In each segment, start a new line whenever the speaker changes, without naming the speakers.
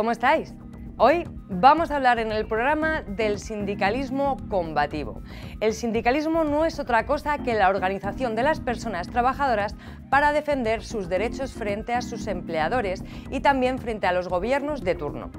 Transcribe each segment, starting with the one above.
¿Cómo estáis? Hoy vamos a hablar en el programa del sindicalismo combativo. El sindicalismo no es otra cosa que la organización de las personas trabajadoras para defender sus derechos frente a sus empleadores y también frente a los gobiernos de turno.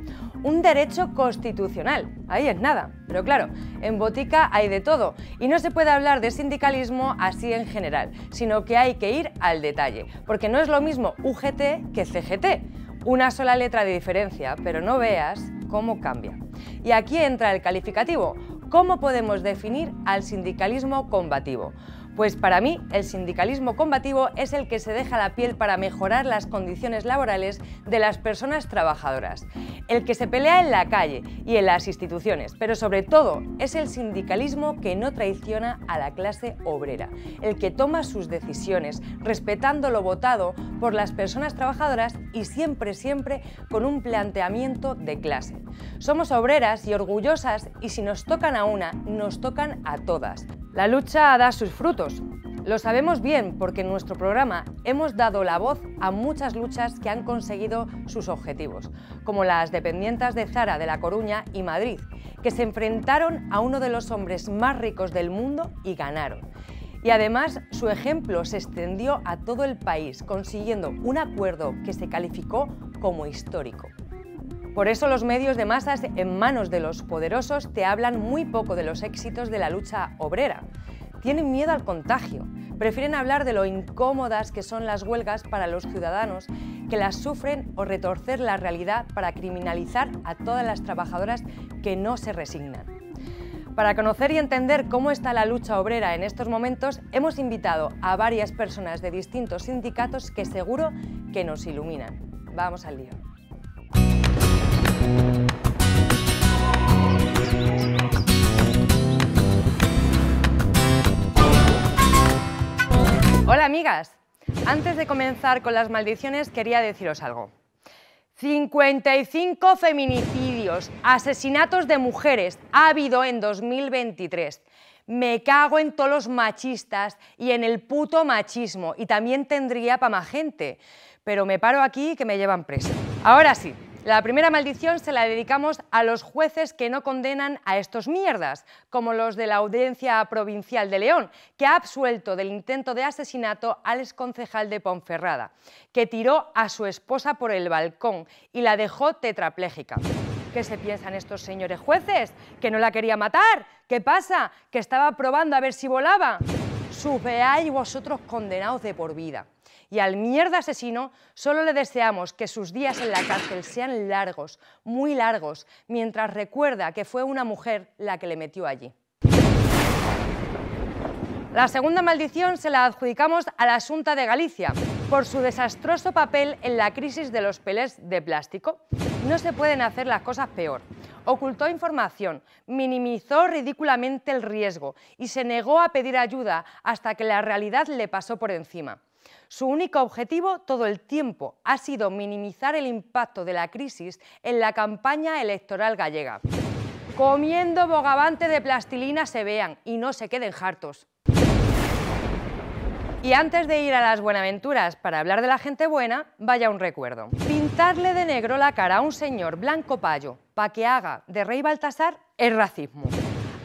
Un derecho constitucional, ahí es nada. Pero claro, en botica hay de todo y no se puede hablar de sindicalismo así en general, sino que hay que ir al detalle, porque no es lo mismo UGT que CGT. Una sola letra de diferencia, pero no veas cómo cambia. Y aquí entra el calificativo. ¿Cómo podemos definir al sindicalismo combativo? Pues para mí, el sindicalismo combativo es el que se deja la piel para mejorar las condiciones laborales de las personas trabajadoras, el que se pelea en la calle y en las instituciones, pero sobre todo es el sindicalismo que no traiciona a la clase obrera, el que toma sus decisiones respetando lo votado por las personas trabajadoras y siempre, siempre con un planteamiento de clase. Somos obreras y orgullosas y si nos tocan a una, nos tocan a todas. La lucha da sus frutos. Lo sabemos bien porque en nuestro programa hemos dado la voz a muchas luchas que han conseguido sus objetivos, como las dependientas de Zara de La Coruña y Madrid, que se enfrentaron a uno de los hombres más ricos del mundo y ganaron. Y además su ejemplo se extendió a todo el país, consiguiendo un acuerdo que se calificó como histórico. Por eso los medios de masas en manos de los poderosos te hablan muy poco de los éxitos de la lucha obrera. Tienen miedo al contagio, prefieren hablar de lo incómodas que son las huelgas para los ciudadanos que las sufren o retorcer la realidad para criminalizar a todas las trabajadoras que no se resignan. Para conocer y entender cómo está la lucha obrera en estos momentos, hemos invitado a varias personas de distintos sindicatos que seguro que nos iluminan. Vamos al lío. Hola amigas, antes de comenzar con las maldiciones quería deciros algo. 55 feminicidios, asesinatos de mujeres ha habido en 2023. Me cago en todos los machistas y en el puto machismo y también tendría para más gente, pero me paro aquí que me llevan presa. Ahora sí, la primera maldición se la dedicamos a los jueces que no condenan a estos mierdas, como los de la Audiencia Provincial de León, que ha absuelto del intento de asesinato al exconcejal de Ponferrada, que tiró a su esposa por el balcón y la dejó tetrapléjica. ¿Qué se piensan estos señores jueces? ¿Que no la quería matar? ¿Qué pasa? ¿Que estaba probando a ver si volaba? Supeáis vosotros condenados de por vida y al mierda asesino solo le deseamos que sus días en la cárcel sean largos, muy largos, mientras recuerda que fue una mujer la que le metió allí. La segunda maldición se la adjudicamos a la Asunta de Galicia por su desastroso papel en la crisis de los pelés de plástico. No se pueden hacer las cosas peor. Ocultó información, minimizó ridículamente el riesgo y se negó a pedir ayuda hasta que la realidad le pasó por encima. Su único objetivo todo el tiempo ha sido minimizar el impacto de la crisis en la campaña electoral gallega. Comiendo bogavante de plastilina se vean y no se queden hartos. Y antes de ir a las Buenaventuras para hablar de la gente buena, vaya un recuerdo. Pintarle de negro la cara a un señor blanco payo para que haga de rey Baltasar es racismo.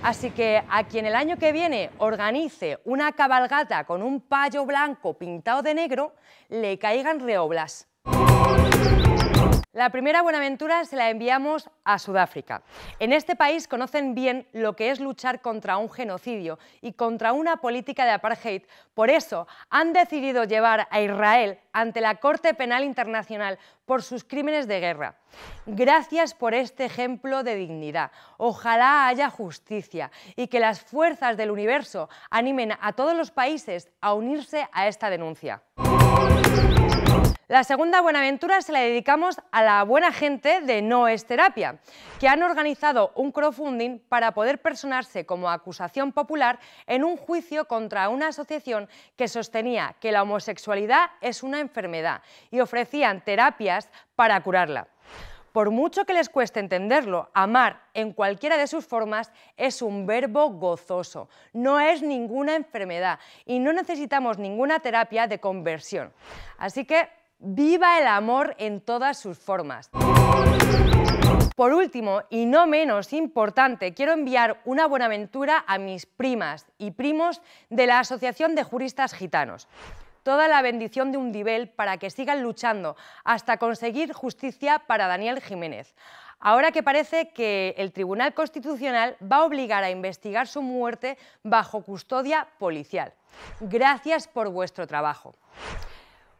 Así que a quien el año que viene organice una cabalgata con un payo blanco pintado de negro, le caigan reoblas. La primera Buenaventura se la enviamos a Sudáfrica. En este país conocen bien lo que es luchar contra un genocidio y contra una política de apartheid. Por eso han decidido llevar a Israel ante la Corte Penal Internacional por sus crímenes de guerra. Gracias por este ejemplo de dignidad. Ojalá haya justicia y que las fuerzas del universo animen a todos los países a unirse a esta denuncia. La segunda Buenaventura se la dedicamos a la buena gente de No es Terapia, que han organizado un crowdfunding para poder personarse como acusación popular en un juicio contra una asociación que sostenía que la homosexualidad es una enfermedad y ofrecían terapias para curarla. Por mucho que les cueste entenderlo, amar en cualquiera de sus formas es un verbo gozoso, no es ninguna enfermedad y no necesitamos ninguna terapia de conversión. Así que ¡Viva el amor en todas sus formas! Por último, y no menos importante, quiero enviar una buenaventura a mis primas y primos de la Asociación de Juristas Gitanos. Toda la bendición de un nivel para que sigan luchando hasta conseguir justicia para Daniel Jiménez. Ahora que parece que el Tribunal Constitucional va a obligar a investigar su muerte bajo custodia policial. Gracias por vuestro trabajo.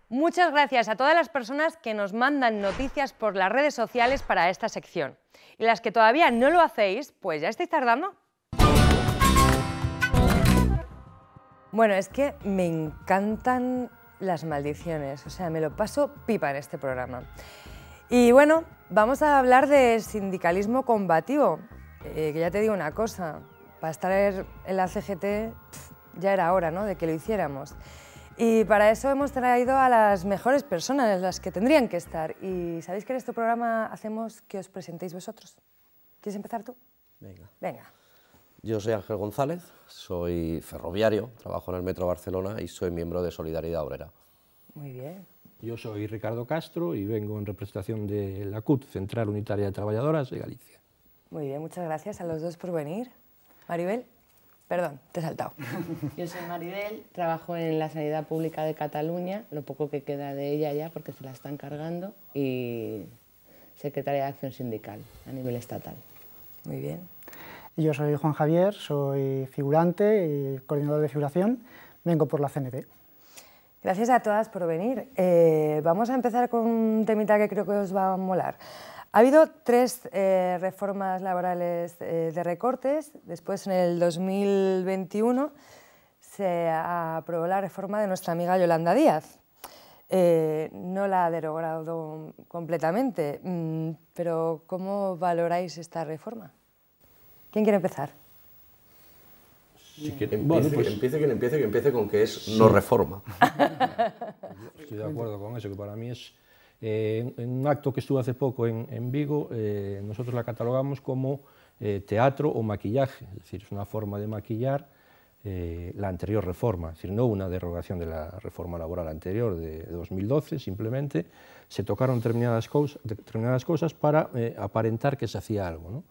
Muchas gracias a todas las personas que nos mandan noticias por las redes sociales para esta sección. Y las que todavía no lo hacéis, pues ya estáis tardando. Bueno, es que me encantan las maldiciones, o sea, me lo paso pipa en este programa. Y bueno, vamos a hablar de sindicalismo combativo, eh, que ya te digo una cosa, para estar en la CGT ya era hora, ¿no?, de que lo hiciéramos. Y para eso hemos traído a las mejores personas, las que tendrían que estar. Y sabéis que en este programa hacemos que os presentéis vosotros. ¿Quieres empezar tú? Venga. Venga.
Yo soy Ángel González, soy ferroviario, trabajo en el Metro Barcelona y soy miembro de Solidaridad Obrera.
Muy bien.
Yo soy Ricardo Castro y vengo en representación de la CUT, Central Unitaria de Trabajadoras de Galicia.
Muy bien, muchas gracias
a los dos por venir. Maribel. Perdón, te he saltado. Yo soy Maribel, trabajo en la sanidad pública de Cataluña, lo poco que queda de ella ya porque se la están cargando, y secretaria de Acción Sindical a nivel estatal. Muy bien.
Yo soy Juan Javier, soy figurante y coordinador de figuración, vengo por la CNT. Gracias a todas por venir. Eh, vamos a empezar con un
temita que creo que os va a molar. Ha habido tres eh, reformas laborales eh, de recortes. Después, en el 2021, se aprobó la reforma de nuestra amiga Yolanda Díaz. Eh, no la ha derogado completamente, mm, pero ¿cómo valoráis esta reforma? ¿Quién quiere empezar?
Si que empiece, que pues- empiece, que empiece, que empiece con que es no reforma.
Estoy de acuerdo con eso, que para mí es eh, en un acto que estuvo hace poco en, Vigo, eh, nosotros la catalogamos como eh, teatro o maquillaje, es decir, es una forma de maquillar la anterior reforma, es decir, no una derogación de la reforma laboral anterior de, 2012, simplemente se tocaron determinadas, cosas, para aparentar que se hacía algo.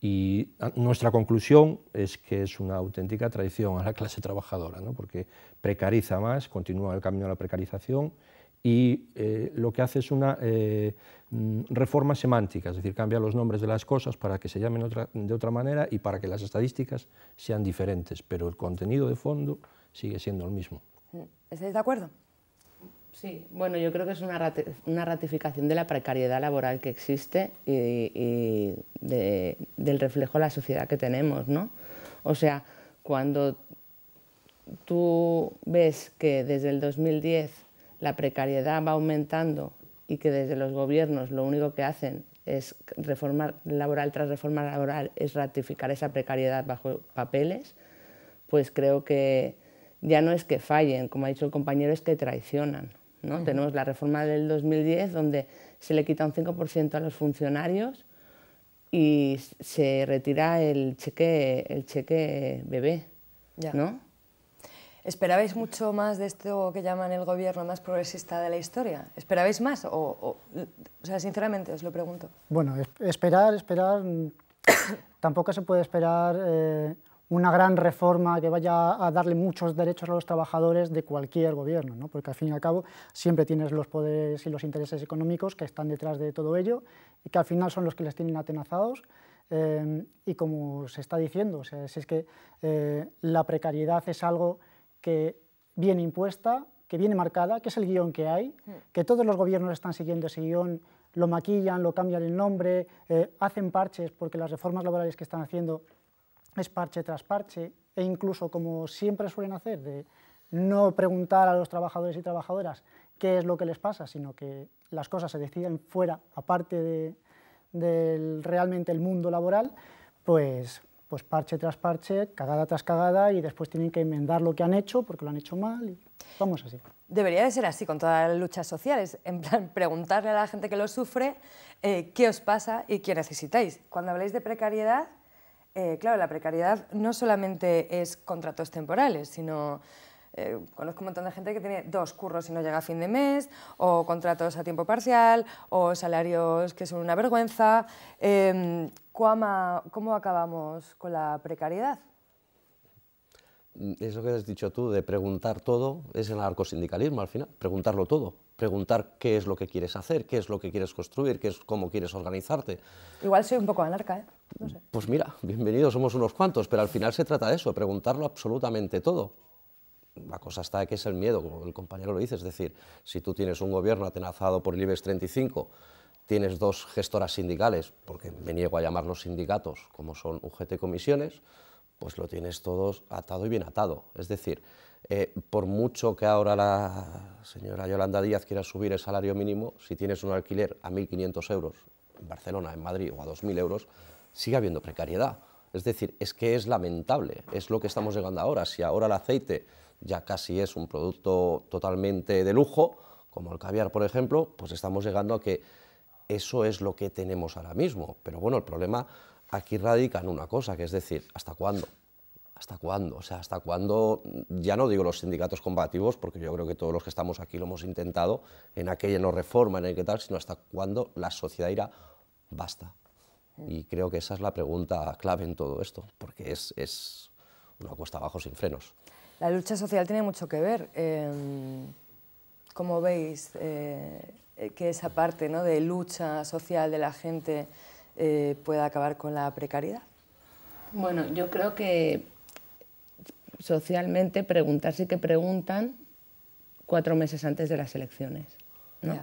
Y ah, nuestra conclusión es que es una auténtica traición a la clase trabajadora, porque precariza más, continúa el camino a la precarización y eh, lo que hace es una eh, mm, reforma semántica, es decir, cambia los nombres de las cosas para que se llamen de otra manera y para que las estadísticas sean diferentes, pero el contenido de fondo sigue siendo el mismo.
¿Estáis de acuerdo? Sí, bueno, yo creo que es una, ratificación de la precariedad laboral que existe y, del reflejo a la sociedad que tenemos, ¿no? O sea, cuando tú ves que desde el 2010 la precariedad va aumentando y que desde los gobiernos lo único que hacen es reformar laboral tras reforma laboral es ratificar esa precariedad bajo papeles, pues creo que ya no es que fallen, como ha dicho el compañero, es que traicionan. ¿no? Tenemos la reforma del 2010 donde se le quita un 5% a los funcionarios y se retira el cheque, el cheque bebé.
¿no? ¿Esperabais mucho más de esto que llaman el gobierno más progresista de la historia? ¿Esperabais más? O, o, o sea, sinceramente os lo pregunto.
Bueno, esperar, esperar. tampoco se puede esperar eh, una gran reforma que vaya a darle muchos derechos a los trabajadores de cualquier gobierno, ¿no? porque al fin y al cabo siempre tienes los poderes y los intereses económicos que están detrás de todo ello y que al final son los que les tienen atenazados. Eh, y como se está diciendo, o sea, si es que eh, la precariedad es algo que viene impuesta, que viene marcada, que es el guión que hay, que todos los gobiernos están siguiendo ese guión, lo maquillan, lo cambian el nombre, eh, hacen parches, porque las reformas laborales que están haciendo es parche tras parche, e incluso como siempre suelen hacer, de no preguntar a los trabajadores y trabajadoras qué es lo que les pasa, sino que las cosas se deciden fuera, aparte de, del realmente el mundo laboral, pues pues parche tras parche, cagada tras cagada y después tienen que enmendar lo que han hecho porque lo han hecho mal y vamos así.
Debería de ser así con todas las luchas sociales, en plan preguntarle a la gente que lo sufre eh, qué os pasa y qué necesitáis. Cuando habláis de precariedad, eh, claro, la precariedad no solamente es contratos temporales, sino eh, conozco un montón de gente que tiene dos curros y no llega a fin de mes, o contratos a tiempo parcial, o salarios que son una vergüenza. Em, ¿cómo, acabamos con la precariedad?
Mm, eso que has dicho tú de preguntar todo es el anarcosindicalismo al final, preguntarlo todo, preguntar qué es lo que quieres hacer, qué es lo que quieres construir, qué es cómo quieres organizarte.
Igual soy un poco anarca, ¿eh?
Pues mira, bienvenidos somos unos cuantos, pero al final se trata de eso, preguntarlo absolutamente todo la cosa está que es el miedo, como el compañero lo dice, es decir, si tú tienes un gobierno atenazado por el IBEX 35, tienes dos gestoras sindicales, porque me niego a llamarlos sindicatos, como son UGT Comisiones, pues lo tienes todos atado y bien atado. Es decir, eh, por mucho que ahora la señora Yolanda Díaz quiera subir el salario mínimo, si tienes un alquiler a 1.500 euros en Barcelona, en Madrid o a 2.000 euros, sigue habiendo precariedad. Es decir, es que es lamentable, es lo que estamos llegando ahora. Si ahora el aceite ya casi es un producto totalmente de lujo, como el caviar, por ejemplo, pues estamos llegando a que eso es lo que tenemos ahora mismo. Pero bueno, el problema aquí radica en una cosa, que es decir, ¿hasta cuándo? ¿Hasta cuándo? O sea, ¿hasta cuándo? Ya no digo los sindicatos combativos, porque yo creo que todos los que estamos aquí lo hemos intentado, en aquella no reforma, en el que tal, sino hasta cuándo la sociedad irá basta. Y creo que esa es la pregunta clave en todo esto, porque es, es una cuesta abajo sin frenos.
La lucha social tiene mucho que ver. Eh, ¿Cómo veis eh, eh, que esa parte ¿no? de lucha social de la gente pueda acabar con la precariedad?
Bueno, yo creo que socialmente preguntarse que preguntan cuatro meses antes de las elecciones. ¿no?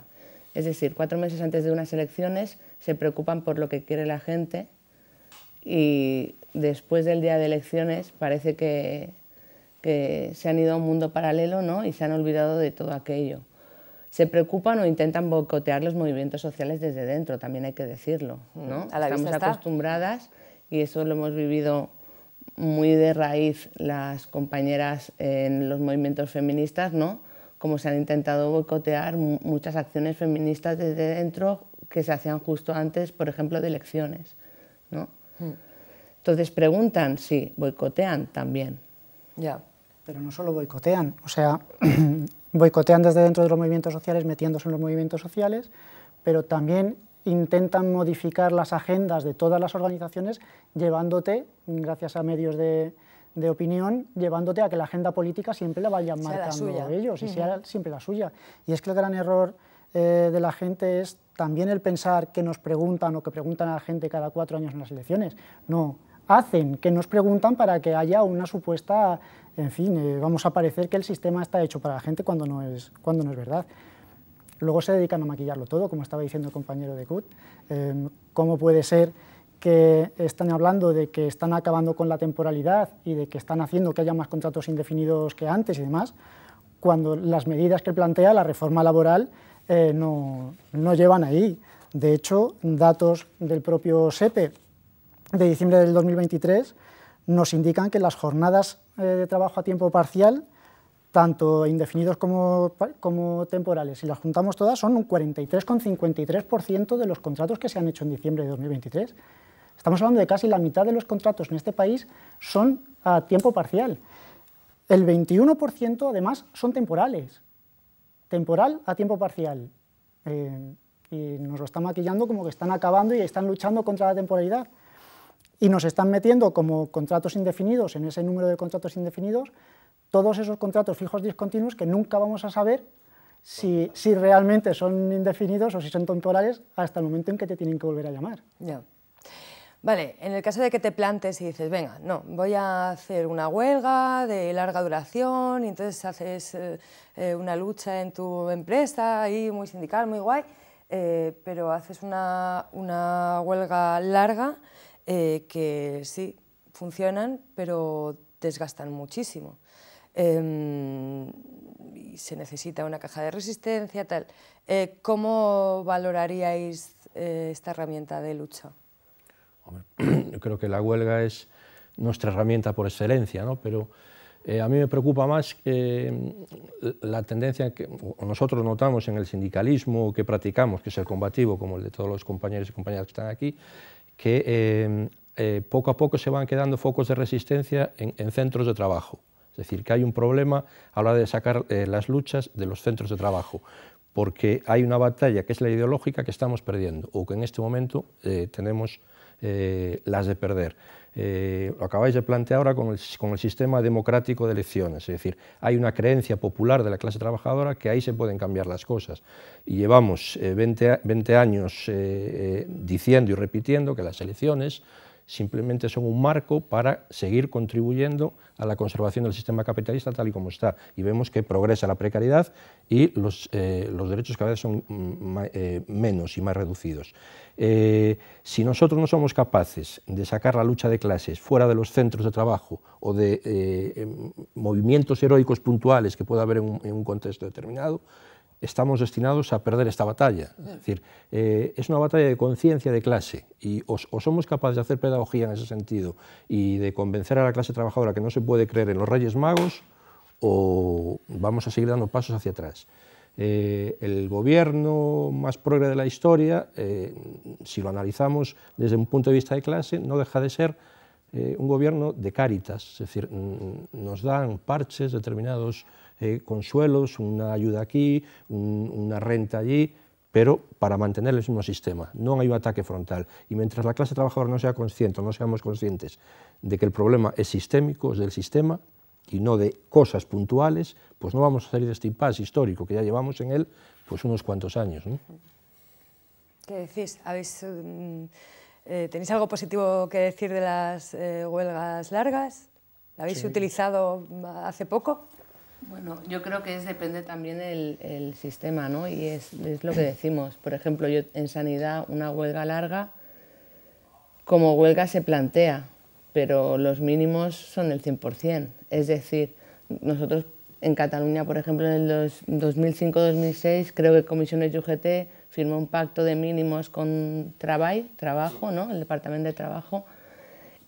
Es decir, cuatro meses antes de unas elecciones se preocupan por lo que quiere la gente y después del día de elecciones parece que que se han ido a un mundo paralelo ¿no? y se han olvidado de todo aquello. Se preocupan o intentan boicotear los movimientos sociales desde dentro, también hay que decirlo. Mm, ¿no? Estamos acostumbradas y eso lo hemos vivido muy de raíz las compañeras en los movimientos feministas, ¿no? como se han intentado boicotear muchas acciones feministas desde dentro que se hacían justo antes, por ejemplo, de elecciones. ¿no? Mm.
Entonces preguntan,
sí, boicotean también.
Ya pero no solo boicotean, o sea, boicotean desde dentro de los movimientos sociales, metiéndose en los movimientos sociales, pero también intentan modificar las agendas de todas las organizaciones, llevándote, gracias a medios de, opinión, llevándote a que la agenda política siempre la vayan marcando ellos y sea siempre la suya. Y es que el gran error eh, de la gente es también el pensar que nos preguntan o que preguntan a la gente cada cuatro años en las elecciones. No, hacen, que nos preguntan para que haya una supuesta, en fin, eh, vamos a parecer que el sistema está hecho para la gente cuando no es, cuando no es verdad. Luego se dedican a maquillarlo todo, como estaba diciendo el compañero de CUT. Em, ¿Cómo puede ser que están hablando de que están acabando con la temporalidad y de que están haciendo que haya más contratos indefinidos que antes y demás, cuando las medidas que plantea la reforma laboral eh, no, llevan ahí? De hecho, datos del propio SEPE de diciembre del 2023 nos indican que las jornadas eh, de trabajo a tiempo parcial, tanto indefinidos como, temporales, si las juntamos todas, son un 43,53% de los contratos que se han hecho en diciembre de 2023. Estamos hablando de casi la mitad de los contratos en este país son a tiempo parcial. El 21% además son temporales. Temporal a tiempo parcial. Eh, y nos lo están maquillando como que están acabando y están luchando contra la temporalidad y nos están metiendo como contratos indefinidos en ese número de contratos indefinidos todos esos contratos fijos discontinuos que nunca vamos a saber si, realmente son indefinidos o si son temporales hasta el momento en que te tienen que volver a llamar.
Vale, en el caso de que te plantes y dices, venga, no, voy a hacer una huelga de larga duración, y entonces haces eh, eh, una lucha en tu empresa, ahí muy sindical, muy guay, eh, pero haces una, una huelga larga eh, que sí, funcionan, pero desgastan muchísimo. Em, y se necesita una caja de resistencia, tal. Eh, ¿Cómo valoraríais eh, esta herramienta de lucha?
yo creo que la huelga es nuestra herramienta por excelencia, ¿no? pero a mí me preocupa más que mm, la tendencia que nosotros notamos en el sindicalismo que practicamos, que es el combativo, como el de todos los compañeros y compañeras que están aquí, que em, eh, poco a poco se van quedando focos de resistencia en, centros de trabajo. Es decir, que hay un problema a la hora de sacar eh, las luchas de los centros de trabajo, porque hay una batalla que es la ideológica que estamos perdiendo o que en este momento eh, tenemos eh, las de perder. Eh, lo acabáis de plantear ahora con el, sistema democrático de elecciones, es decir, hay una creencia popular de la clase trabajadora que ahí se pueden cambiar las cosas. Y llevamos 20, eh, años diciendo y repitiendo que las elecciones simplemente son un marco para seguir contribuyendo a la conservación del sistema capitalista tal y como está. Y vemos que progresa la precariedad y los, eh, los derechos cada vez son mm, eh, menos y más reducidos. Eh, si nosotros no somos capaces de sacar la lucha de clases fuera de los centros de trabajo o de em, movimientos heroicos puntuales que pueda haber en un contexto determinado, estamos destinados a perder esta batalla. Es decir, eh, es una batalla de conciencia de clase y o, somos capaces de hacer pedagogía en ese sentido y de convencer a la clase trabajadora que no se puede creer en los Reyes Magos o vamos a seguir dando pasos hacia atrás. Eh, el gobierno más progre de la historia, eh, si lo analizamos desde un punto de vista de clase, no deja de ser un gobierno de cáritas, es decir, mm, nos dan parches determinados eh, consuelos, una ayuda aquí, una renta allí, pero para mantener el mismo sistema. No hay un ataque frontal. Y mientras la clase trabajadora no sea consciente, no seamos conscientes de que el problema es sistémico, es del sistema, y no de cosas puntuales, pues no vamos a salir de este impasse histórico que ya llevamos en él pues unos cuantos años.
¿Qué decís? Mm, eh, ¿Tenéis algo positivo que decir de las eh, huelgas largas? ¿La habéis utilizado hace poco?
Bueno, yo creo que depende también del sistema, ¿no? Y es, es, lo que decimos. Por ejemplo, yo en sanidad una huelga larga, como huelga se plantea, pero los mínimos son el 100%. Es decir, nosotros en Cataluña, por ejemplo, en el 2005-2006, creo que Comisiones UGT firmó un pacto de mínimos con Trabajo, ¿no? El Departamento de Trabajo,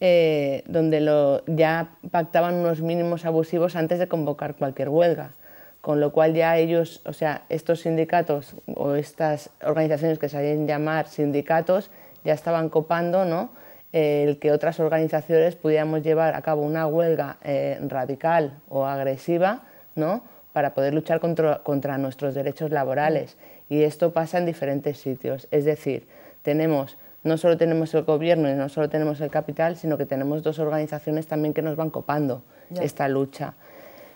eh, donde ya pactaban unos mínimos abusivos antes de convocar cualquier huelga. Con lo cual ya ellos, o sea, estos sindicatos o estas organizaciones que se llamar sindicatos, ya estaban copando ¿no? Eh, el que otras organizaciones pudiéramos llevar a cabo una huelga eh, radical o agresiva ¿no? para poder luchar contra nuestros derechos laborales. Y esto pasa en diferentes sitios. Es decir, tenemos no solo tenemos el gobierno y no solo tenemos el capital, sino que tenemos dos organizaciones también que nos van copando esta lucha.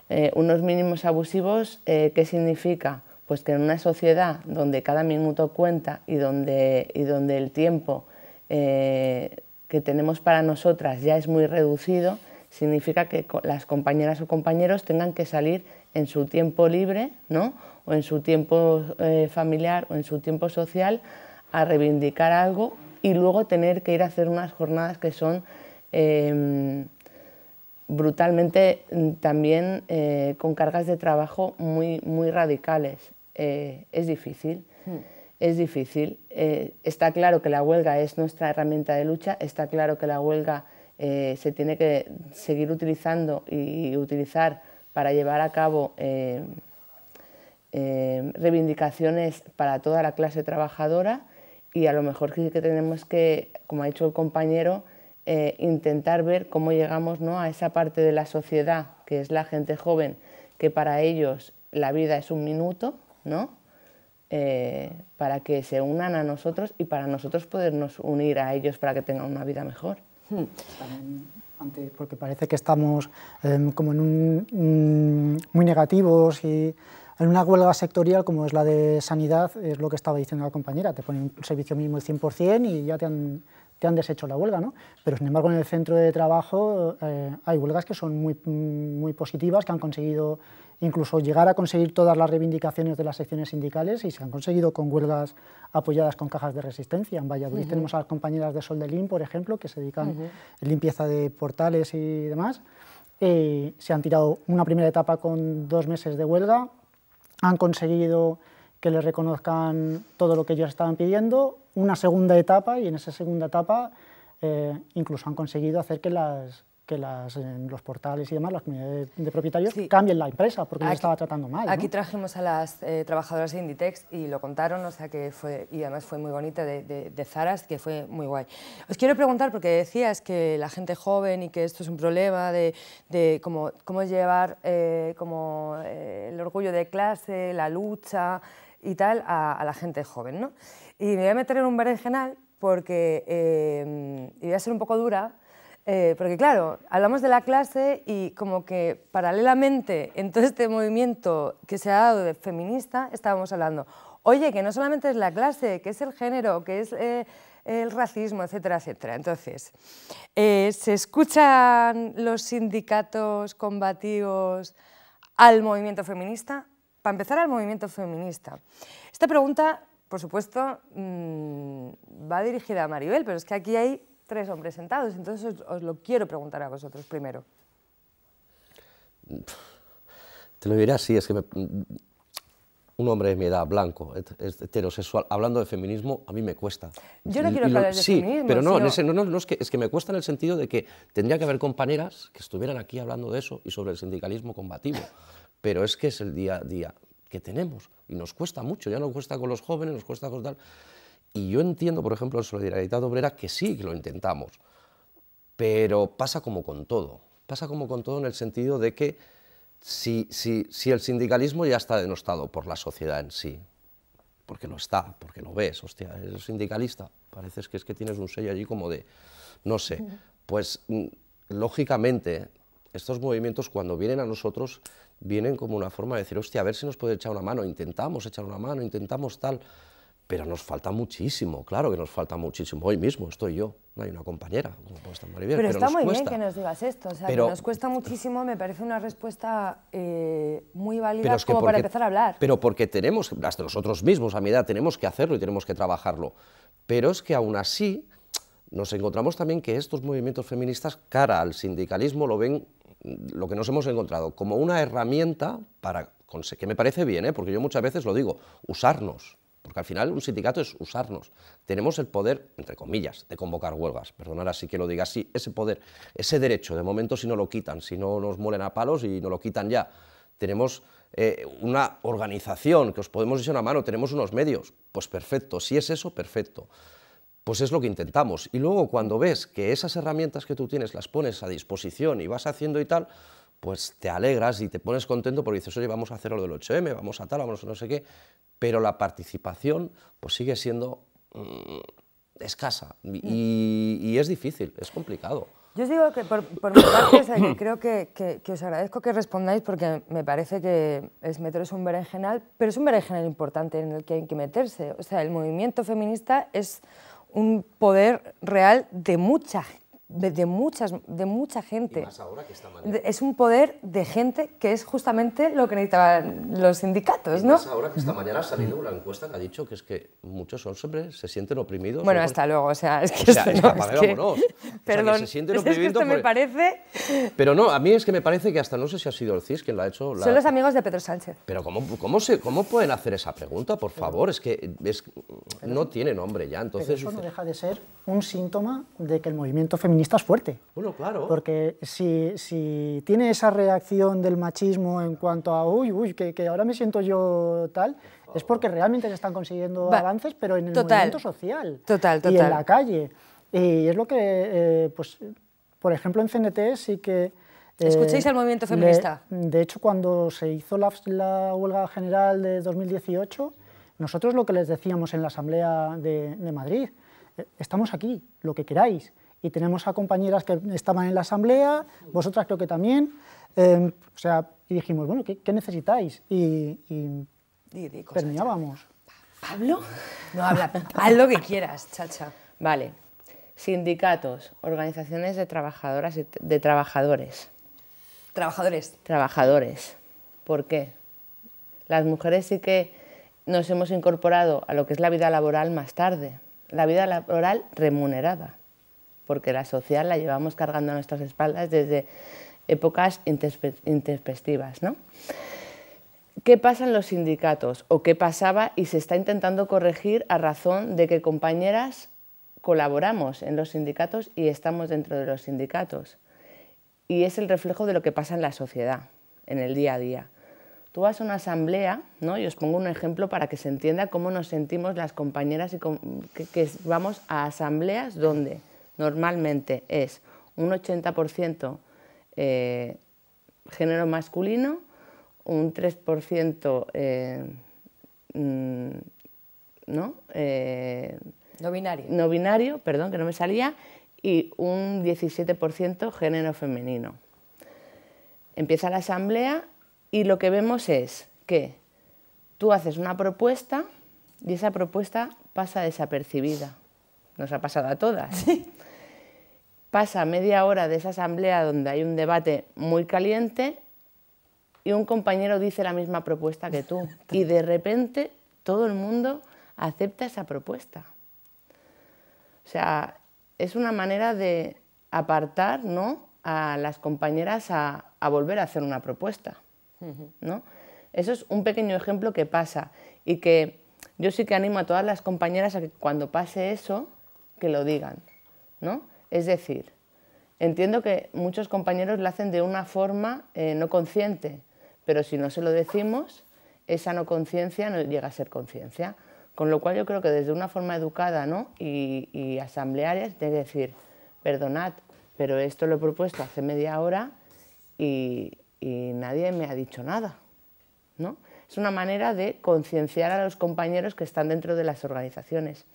Eh, unos mínimos abusivos, eh, ¿qué significa? Pues que en una sociedad donde cada minuto cuenta y donde, y donde el tiempo eh, que tenemos para nosotras ya es muy reducido, significa que las compañeras o compañeros tengan que salir en su tiempo libre, ¿no? o en su tiempo familiar o en su tiempo social a reivindicar algo y luego tener que ir a hacer unas jornadas que son em, brutalmente mm, también eh, con cargas de trabajo muy, muy radicales. Eh, es difícil, hmm. es difícil. Eh, está claro que la huelga es nuestra herramienta de lucha, está claro que la huelga se tiene que seguir utilizando y utilizar para llevar a cabo reivindicaciones para toda la clase trabajadora y a lo mejor sí que tenemos que, como ha dicho el compañero, eh, intentar ver cómo llegamos ¿no? a esa parte de la sociedad, que es la gente joven, que para ellos la vida es un minuto, ¿no? Eh, para que se unan a nosotros y para nosotros podernos unir a ellos para que tengan una vida mejor.
Hmm. porque parece que estamos em, como en un, mm, muy negativos y en una huelga sectorial como es la de sanidad, es lo que estaba diciendo la compañera, te ponen un servicio mínimo del 100% y ya te han, te han deshecho la huelga, ¿no? Pero sin embargo en el centro de trabajo eh, hay huelgas que son muy, muy positivas, que han conseguido incluso llegar a conseguir todas las reivindicaciones de las secciones sindicales y se han conseguido con huelgas apoyadas con cajas de resistencia. En Valladolid tenemos a las compañeras de Lim, por ejemplo, que se dedican a limpieza de portales y demás. Eh, se han tirado una primera etapa con dos meses de huelga, han conseguido que les reconozcan todo lo que ellos estaban pidiendo, una segunda etapa y en esa segunda etapa eh, incluso han conseguido hacer que las, que las, en eh, los portales y demás, las comunidades de, propietarios, cambien la empresa, porque aquí, estaba tratando mal. Aquí
trajimos a las eh, trabajadoras de Inditex y lo contaron, o sea que fue, y además fue muy bonita de, Zaras, que fue muy guay. Os quiero preguntar, porque decías que la gente joven y que esto es un problema de, cómo, cómo, llevar eh, como, el orgullo de clase, la lucha y tal a, la gente joven, ¿no? Y me voy a meter en un berenjenal porque, y voy a ser un poco dura, eh, porque claro, hablamos de la clase y como que paralelamente en todo este movimiento que se ha dado de feminista estábamos hablando, oye, que no solamente es la clase, que es el género, que es eh, el racismo, etcétera, etcétera. Entonces, eh, ¿se escuchan los sindicatos combativos al movimiento feminista? Para empezar, al movimiento feminista. Esta pregunta, por supuesto, mm, va dirigida a Maribel, pero es que aquí hay tres hombres sentados. Entonces os, lo quiero preguntar a vosotros primero.
Te lo diré así, es que un hombre de mi edad, blanco, heterosexual, hablando de feminismo, a mí me cuesta. Yo no quiero hablar de sí, pero no, es, que, es, que, me cuesta en el sentido de que tendría que haber compañeras que estuvieran aquí hablando de eso y sobre el sindicalismo combativo. Pero es que es el día a día que tenemos y nos cuesta mucho, ya nos cuesta con los jóvenes, nos cuesta con tal... Y yo entiendo, por ejemplo, en Solidaridad Obrera que sí, que lo intentamos, pero pasa como con todo. Pasa como con todo en el sentido de que si, el sindicalismo ya está denostado por la sociedad en sí, porque lo está, porque lo ves, hostia, eres sindicalista, pareces que es que tienes un sello allí como de, no sé, pues mm, lógicamente estos movimientos cuando vienen a nosotros vienen como una forma de decir, hostia, a ver si nos puede echar una mano, intentamos echar una mano, intentamos tal pero nos falta muchísimo, claro que nos falta muchísimo. Hoy mismo estoy yo, no hay una compañera, pero, está muy bien que
nos digas esto, o sea, pero, nos cuesta muchísimo, me parece una respuesta eh, muy válida como para empezar a hablar.
Pero porque tenemos, hasta nosotros mismos a mi edad, tenemos que hacerlo y tenemos que trabajarlo. Pero es que aún así nos encontramos también que estos movimientos feministas cara al sindicalismo lo ven, lo que nos hemos encontrado, como una herramienta para, que me parece bien, ¿eh? porque yo muchas veces lo digo, usarnos porque al final un sindicato es usarnos. Tenemos el poder, entre comillas, de convocar huelgas. Perdonar así que lo diga así. Ese poder, ese derecho, de momento si no lo quitan, si no nos muelen a palos y no lo quitan ya. Tenemos eh, una organización que os podemos echar una mano, tenemos unos medios. Pues perfecto, si es eso, perfecto. Pues es lo que intentamos. Y luego cuando ves que esas herramientas que tú tienes las pones a disposición y vas haciendo y tal, pues te alegras y te pones contento porque dices, oye, vamos a hacer lo del 8M, vamos a tal, vamos a no sé qué, pero la participación pues sigue siendo mm, escasa mm. y, es difícil, es complicado.
Yo os digo que por, mi parte, creo que, os agradezco que respondáis porque me parece que es metro es un berenjenal, pero es un berenjenal importante en el que hay que meterse. O sea, el movimiento feminista es un poder real de mucha de, muchas, de mucha gente. Es un poder de gente que es justamente lo que necesitaban los sindicatos, ¿no? ahora
que esta mañana ha salido una encuesta que ha dicho que es que muchos hombres se sienten oprimidos. Bueno, hasta luego, o sea, es que se es me parece... Pero no, a mí es que me parece que hasta no sé si ha sido el CIS quien lo ha hecho. Son los
amigos de Pedro
Sánchez.
Pero ¿cómo, cómo, se, ¿cómo pueden hacer esa pregunta, por favor? Es que es... no tiene nombre ya, entonces... eso no
deja de ser un síntoma de que el movimiento feminista es fuerte. claro. Porque si, si tiene esa reacción del machismo en cuanto a, uy, uy, que, que ahora me siento yo tal, es porque realmente se están consiguiendo avances, pero en el movimiento social. Total, Y en la calle. Y es lo que, eh, pues, por ejemplo, en CNT sí que... Eh, escuchéis el movimiento feminista? de hecho, cuando se hizo la, huelga general de 2018, nosotros lo que les decíamos en la Asamblea de, de Madrid, eh, estamos aquí, lo que queráis y tenemos a compañeras que estaban en la asamblea, vosotras creo que también, em, o sea, y dijimos, bueno, ¿qué, necesitáis? Y, terminábamos. ¿Pablo? No, habla,
haz lo que quieras, chacha.
Vale, sindicatos, organizaciones de trabajadoras y de trabajadores. Trabajadores. Trabajadores. ¿Por qué? Las mujeres sí que nos hemos incorporado a lo que es la vida laboral más tarde, la vida laboral remunerada porque la social la llevamos cargando a nuestras espaldas desde épocas intempestivas. ¿no? ¿Qué pasa en los sindicatos o qué pasaba y se está intentando corregir a razón de que compañeras colaboramos en los sindicatos y estamos dentro de los sindicatos? Y es el reflejo de lo que pasa en la sociedad, en el día a día. Tú vas a una asamblea, ¿no? y os pongo un ejemplo para que se entienda cómo nos sentimos las compañeras y que vamos a asambleas donde normalmente es un 80% eh, género masculino, un 3% eh, mm, eh, ¿no? binario. No binario, perdón, que no me salía, y un 17% género femenino. Empieza la asamblea y lo que vemos es que tú haces una propuesta y esa propuesta pasa desapercibida. Nos ha pasado a todas pasa media hora de esa asamblea donde hay un debate muy caliente y un compañero dice la misma propuesta que tú. Y de repente todo el mundo acepta esa propuesta. O sea, es una manera de apartar a las compañeras a, a volver a hacer una propuesta. ¿no? Eso es un pequeño ejemplo que pasa y que yo sí que animo a todas las compañeras a que cuando pase eso, que lo digan. ¿no? Es decir, entiendo que muchos compañeros lo hacen de una forma eh, no consciente, pero si no se lo decimos, esa no conciencia no llega a ser conciencia. Con lo cual yo creo que desde una forma educada ¿no? y, y asamblearia decir, perdonad, pero esto lo he propuesto hace media hora y, y nadie me ha dicho nada. ¿no? Es una manera de concienciar a los compañeros que están dentro de las organizaciones.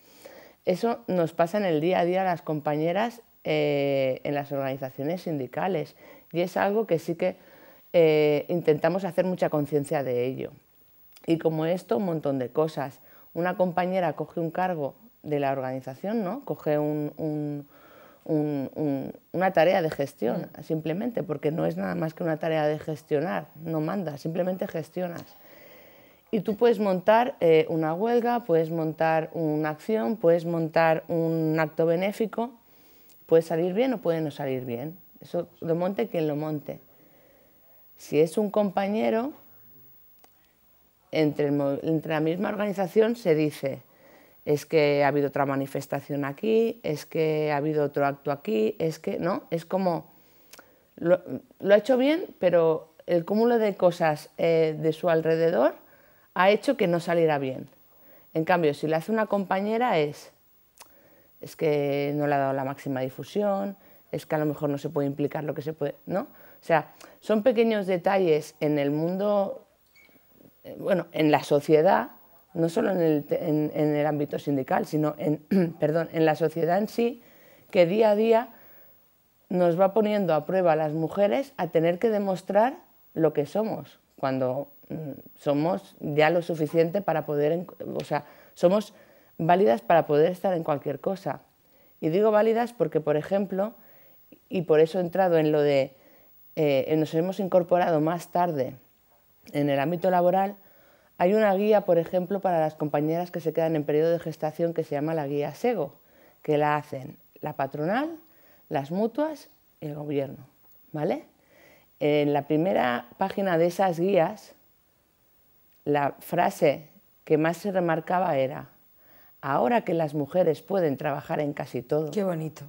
Eso nos pasa en el día a día a las compañeras eh, en las organizaciones sindicales y es algo que sí que eh, intentamos hacer mucha conciencia de ello. Y como esto, un montón de cosas. Una compañera coge un cargo de la organización, ¿no? coge una tarea de gestión, mm. simplemente, porque no es nada más que una tarea de gestionar, no manda, simplemente gestionas. Y tú puedes montar eh, una huelga, puedes montar una acción, puedes montar un acto benéfico, puede salir bien o puede no salir bien. Eso lo monte quien lo monte. Si es un compañero, entre, la misma organización se dice, es que ha habido otra manifestación aquí, es que ha habido otro acto aquí, es que, ¿no? Es como, lo, ha hecho bien, pero el cúmulo de cosas eh, de su alrededor ha hecho que no saliera bien. En cambio, si la hace una compañera es, es que no le ha dado la máxima difusión, es que a lo mejor no se puede implicar lo que se puede, ¿no? O sea, son pequeños detalles en el mundo, bueno, en la sociedad, no solo en el, el ámbito sindical, sino en, perdón, en la sociedad en sí, que día a día nos va poniendo a prueba las mujeres a tener que demostrar lo que somos, cuando Mm, somos ya lo suficiente para poder, o sea, somos válidas para poder estar en cualquier cosa. Y digo válidas porque, por ejemplo, y por eso he entrado en lo de, eh, nos hemos incorporado más tarde en el ámbito laboral, hay una guía, por ejemplo, para las compañeras que se quedan en periodo de gestación que se llama la guía SEGO, que la hacen la patronal, las mutuas y el gobierno. ¿Vale? En la primera página de esas guías la frase que más se remarcaba era, ahora que las mujeres pueden trabajar en casi todo. Qué bonito.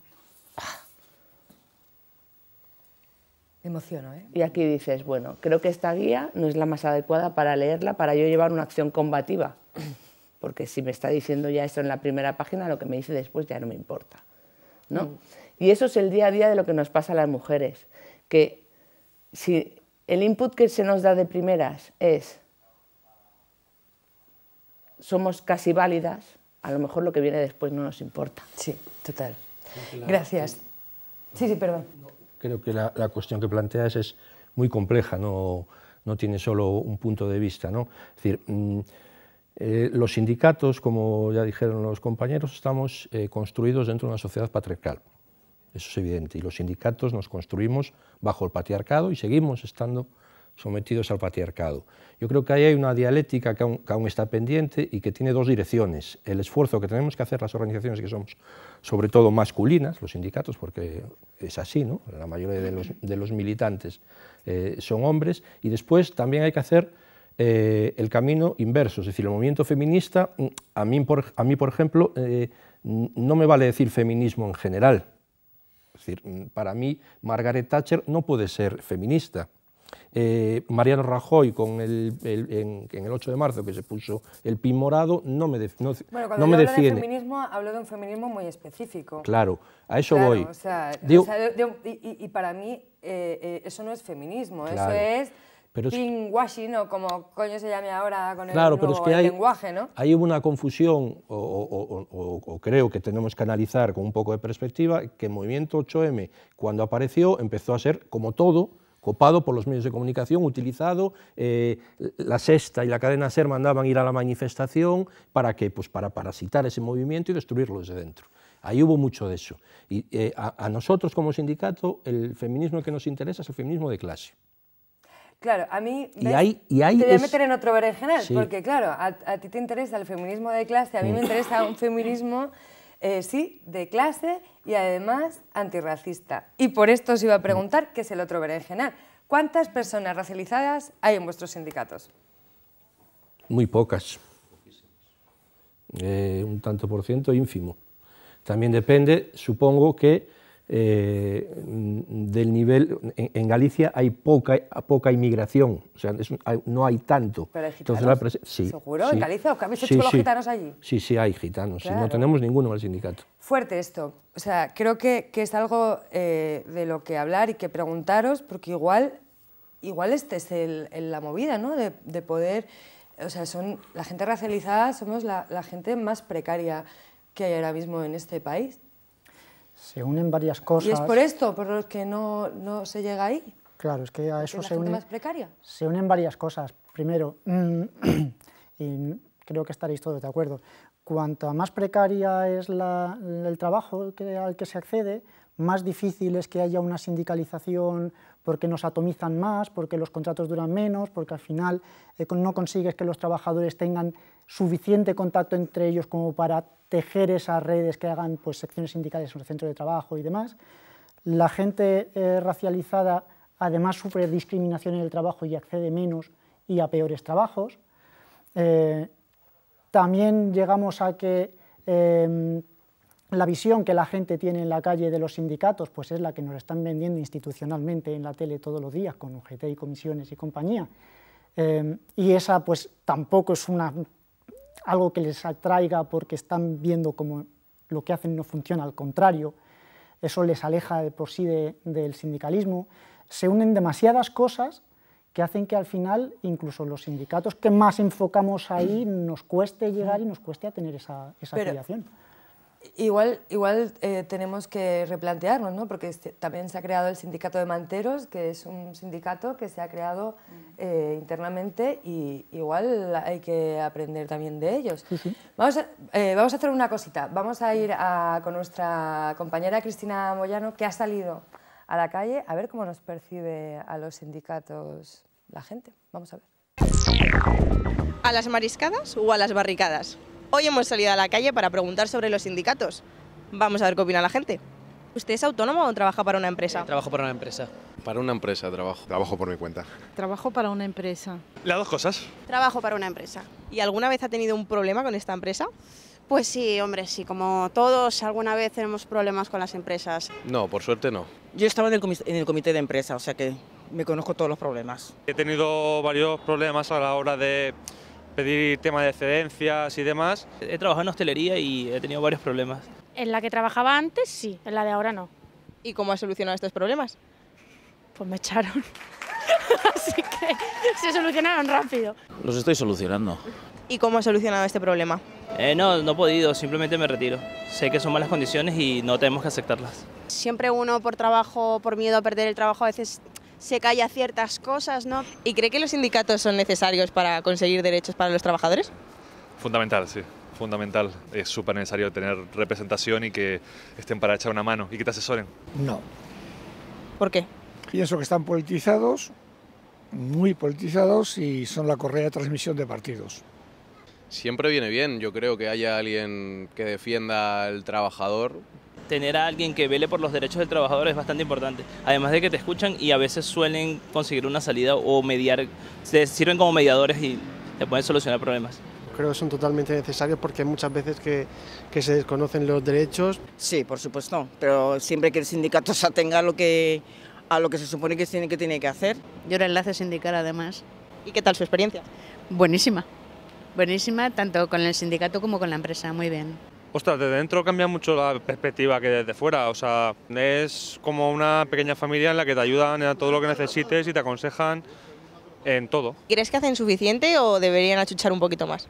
Me emociono, ¿eh? Y aquí dices, bueno, creo que esta guía no es la más adecuada para leerla, para yo llevar una acción combativa. Porque si me está diciendo ya esto en la primera página, lo que me dice después ya no me importa. ¿no? Mm. Y eso es el día a día de lo que nos pasa a las mujeres. Que si el input que se nos da de primeras es somos casi válidas, a lo mejor lo que viene después no nos importa. Sí, total. Gracias. sí, sí, perdón.
Creo que la, cuestión que planteas es muy compleja, no, tiene solo un punto de vista. Es decir, mm, eh, los sindicatos, como ya dijeron los compañeros, estamos eh, construidos dentro de una sociedad patriarcal. Eso es evidente. Y los sindicatos nos construimos bajo el patriarcado y seguimos estando sometidos al patriarcado. Yo creo que ahí hay una dialéctica que aún, está pendiente y que tiene dos direcciones. El esfuerzo que tenemos que hacer las organizaciones que somos, sobre todo masculinas, los sindicatos, porque es así, ¿no? la mayoría de los, militantes eh, son hombres, y después también hay que hacer eh, el camino inverso, es decir, el movimiento feminista, mm, a mí, por, ejemplo, eh, no me vale decir feminismo en general. Es decir, mm, para mí Margaret Thatcher no puede ser feminista eh, Mariano Rajoy con el, en, el 8 de marzo que se puso el pin morado no me, no, cuando De feminismo,
hablo de un feminismo muy específico. Claro, a eso voy. y, para mí eh, eh, eso no es feminismo, eso es... Pero o como coño se llame ahora con el, claro, pero es que hay, lenguaje,
una confusión, o, o, creo que tenemos que analizar con un poco de perspectiva, que el movimiento 8M, cuando apareció, empezó a ser, como todo, copado por los medios de comunicación, utilizado. Eh, la Sexta y la cadena SER mandaban ir a la manifestación para que, pues para parasitar ese movimiento y destruirlo desde dentro. Ahí hubo mucho de eso. Y eh, a, nosotros como sindicato, el feminismo que nos interesa es el feminismo de clase.
Claro, a mí y te
voy a meter
en otro berenjenal, porque claro, a, ti te interesa el feminismo de clase, a mí me mm. interesa un feminismo, eh, sí, de clase, y además antirracista. Y por esto os iba a preguntar, que es el otro berenjenal, ¿cuántas personas racializadas hay en vuestros sindicatos?
Muy pocas. Eh, un tanto por ciento ínfimo. También depende, supongo que eh, del nivel, en, Galicia hay poca, poca inmigración, o sea, no hay tanto. Pero hay gitanos, sí, ¿Seguro? Sí, ¿En Galicia? ¿O que habéis hecho los gitanos allí? Sí, sí, hay gitanos, no tenemos ninguno en el sindicato.
Fuerte esto, o sea, creo que, que es algo eh, de lo que hablar y que preguntaros, porque igual, igual este es la movida, ¿no? De, poder, o sea, son, la gente racializada somos la, la gente más precaria que hay ahora mismo en este país.
Se unen varias cosas. ¿Y es por
esto, por lo que no, se llega ahí?
Claro, es que a eso se unen... más precaria? Se unen varias cosas. Primero, y creo que estaréis todos de acuerdo, cuanto más precaria es el trabajo al que se accede, más difícil es que haya una sindicalización porque nos atomizan más, porque los contratos duran menos, porque al final eh, no consigues que los trabajadores tengan suficiente contacto entre ellos como para tejer esas redes que hagan pues, secciones sindicales en los centros de trabajo y demás. La gente eh, racializada además sufre discriminación en el trabajo y accede menos y a peores trabajos. Eh, también llegamos a que em, la visión que la gente tiene en la calle de los sindicatos pues es la que nos están vendiendo institucionalmente en la tele todos los días con UGT y comisiones y compañía. Em, y esa pues tampoco es una algo que les atraiga porque están viendo como lo que hacen no funciona, al contrario, eso les aleja de por sí del sindicalismo. Se unen demasiadas cosas que hacen que al final incluso los sindicatos que más enfocamos ahí nos cueste llegar y nos cueste tener esa, esa afiliación.
Igual, igual eh, tenemos que replantearnos, ¿no? porque este, también se ha creado el sindicato de manteros, que es un sindicato que se ha creado mm. eh, internamente y igual hay que aprender también de ellos. Eh, vamos, a, hacer una cosita, vamos a ir con nuestra compañera Cristina Moyano, que ha salido a la calle, a ver cómo nos percibe a los sindicatos la gente. Vamos a ver.
¿A las mariscadas o a las
barricadas? Hoy hemos salido
a la calle para preguntar sobre los sindicatos. Vamos a ver qué opina la gente. ¿Usted es autónomo o trabaja para una empresa? Eh,
trabajo para una empresa. Para una empresa trabajo. Trabajo por mi cuenta.
Trabajo para una empresa.
Las dos cosas.
Trabajo para una empresa. ¿Y alguna vez ha tenido un problema con esta empresa? Pues sí, hombre, sí, como todos alguna vez tenemos problemas con las empresas.
No, por suerte no. Yo estaba en el, en
el comité de empresa, o sea que me conozco todos los problemas.
He tenido varios problemas a la hora de pedir tema de excedencias y demás. He trabajado en hostelería y he tenido varios problemas.
En la que trabajaba antes sí, en la de ahora no. ¿Y cómo has solucionado estos problemas? Pues me echaron. Así que se solucionaron rápido.
Los estoy solucionando.
¿Y cómo has solucionado este problema?
Eh, no, no he podido, simplemente me retiro. Sé que son malas condiciones y no tenemos que aceptarlas.
Siempre uno por trabajo, por miedo a perder el trabajo, a veces se calla ciertas cosas, ¿no? ¿Y cree que los sindicatos son necesarios para conseguir derechos para los trabajadores?
Fundamental, sí fundamental. Es súper necesario tener representación y que estén para echar una mano y que te asesoren.
No. ¿Por qué? Pienso que están politizados, muy politizados y son la correa de transmisión de partidos.
Siempre viene bien, yo creo que haya alguien que defienda al trabajador, tener a alguien que vele por los derechos del trabajador es bastante importante. Además de
que te escuchan y a veces suelen conseguir una salida o mediar, se sirven como mediadores y te pueden solucionar problemas
creo que son totalmente necesarios porque muchas veces que, que, se desconocen los derechos. Sí, por supuesto,
pero siempre que el sindicato se atenga a lo que, a lo que se supone que tiene, que tiene que hacer. Yo era enlace sindical además. ¿Y qué tal su experiencia? Buenísima, buenísima tanto con el sindicato como con la empresa, muy bien.
Ostras, desde dentro cambia mucho la perspectiva que desde fuera. O sea, es como una pequeña familia en la que te ayudan en todo lo que necesites y te aconsejan en todo.
¿Crees que hacen suficiente o deberían achuchar un poquito más?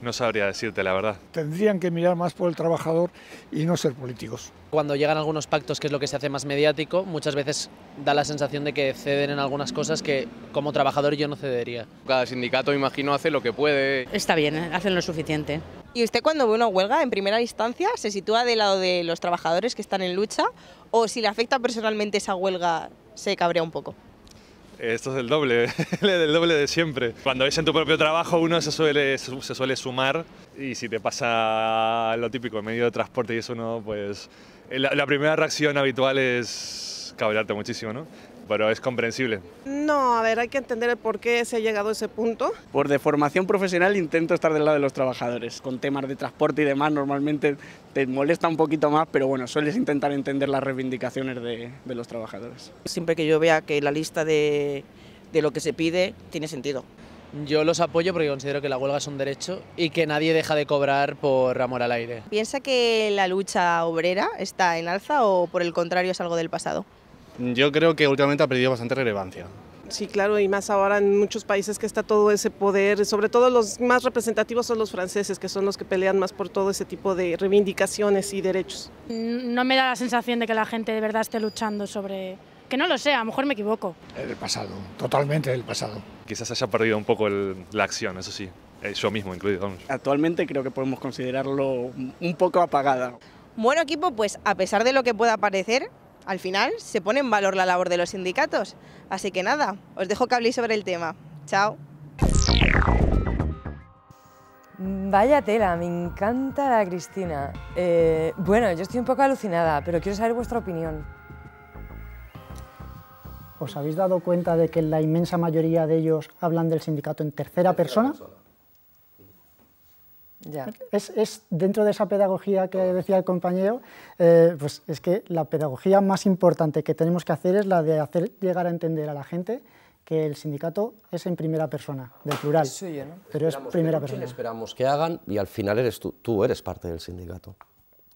No sabría decirte la verdad.
Tendrían que mirar más por el
trabajador y no ser políticos.
Cuando llegan algunos pactos, que es lo que se hace más mediático, muchas veces da la sensación de que ceden en algunas cosas que como trabajador yo no cedería. Cada sindicato, imagino, hace lo que puede.
Está bien, ¿eh? hacen lo suficiente. ¿Y usted cuando ve una huelga, en primera instancia, se sitúa del lado de los trabajadores que están en lucha o si le afecta personalmente esa huelga, se cabrea un poco?
Esto es el doble, el doble de siempre. Cuando es en tu propio trabajo uno se suele, se suele sumar y si te pasa lo típico en medio de transporte y eso no, pues eh, la, primera reacción habitual es cabrearte
muchísimo, ¿no? pero es comprensible.
No, a ver, hay que entender el por qué se ha llegado a ese punto.
Por deformación profesional intento estar del lado de los trabajadores. Con temas de transporte y demás normalmente te molesta un poquito más, pero bueno, sueles intentar entender las reivindicaciones de, los trabajadores.
Siempre que yo vea que la lista de, de lo que se pide tiene sentido.
Yo los apoyo porque considero que la huelga es un derecho y que nadie deja de cobrar por amor al aire. ¿Piensa
que la lucha obrera está en alza o por el contrario es algo del pasado?
yo
creo que últimamente ha perdido bastante relevancia.
Sí, claro, y más ahora en muchos países que está todo ese poder, sobre todo los más representativos son los franceses, que son los que pelean más por todo ese tipo de
reivindicaciones y derechos.
No me da la sensación de que la gente de verdad esté luchando sobre... Que no lo sea, a lo mejor me equivoco. El pasado,
totalmente el pasado.
Quizás haya perdido un poco la
acción, eso sí, eh, yo mismo incluido.
Actualmente creo que podemos considerarlo un poco apagada.
Bueno equipo, pues a pesar de lo que pueda parecer, al final se pone en valor la labor de los sindicatos. Así que nada, os dejo que habléis sobre el tema. Chao.
Vaya tela, me encanta la Cristina. Eh, bueno, yo estoy un poco alucinada, pero quiero saber vuestra opinión.
¿Os habéis dado cuenta de que la inmensa mayoría de ellos hablan del sindicato en tercera, persona? Es, es, dentro de esa pedagogía que decía el compañero, eh, pues es que la pedagogía más importante que tenemos que hacer es la de hacer llegar a entender a la gente que el sindicato es en primera persona, del plural, sí, pero es primera persona. Esperamos
que hagan y al final eres tú, eres parte del sindicato.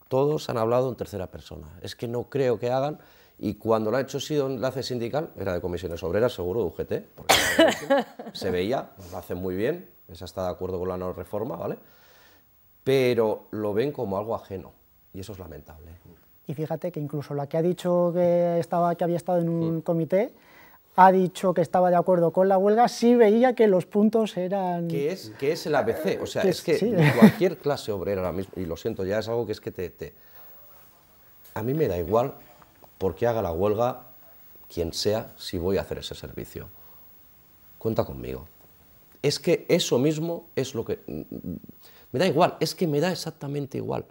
Todos han hablado en tercera persona. Es que no creo que hagan y cuando lo ha hecho sido enlace sindical, era de comisiones obreras, seguro, de UGT, porque se veía, lo hacen muy bien, esa está de acuerdo con la no reforma, ¿vale? pero lo ven como algo ajeno y eso es lamentable.
Y fíjate que incluso la que ha dicho que, estaba, que había estado en un comité ha dicho que estaba de acuerdo con la huelga sí veía que los puntos eran... Que
es, el ABC, o sea, es, que cualquier clase obrera ahora mismo, y lo siento, ya es algo que es que te, te... A mí me da igual por qué haga la huelga quien sea si voy a hacer ese servicio. Cuenta conmigo. Es que eso mismo es lo que... Me da igual, es que me da exactamente igual.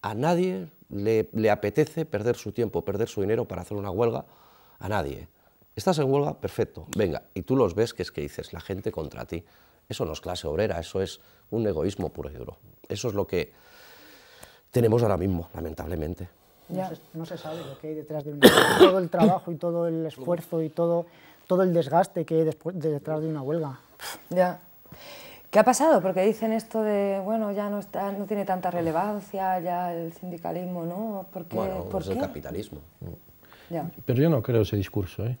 A nadie le, apetece perder su tiempo, perder su dinero para hacer una huelga, a nadie. ¿Estás en huelga? Perfecto, venga. Y tú los ves que es que dices, la gente contra ti. Eso no es clase obrera, eso es un egoísmo puro y duro. Eso es lo que tenemos ahora mismo, lamentablemente.
Ya. No, se, sabe lo que hay detrás de un todo el trabajo y todo el esfuerzo y todo, todo el desgaste que hay detrás de una huelga. Ya.
¿Qué ha pasado? Porque dicen esto de, bueno, ya no, está, no tiene tanta relevancia, ya el sindicalismo, ¿no? ¿Por qué? Bueno, ¿por es el
capitalismo.
Ya.
Pero yo no creo ese discurso, ¿eh?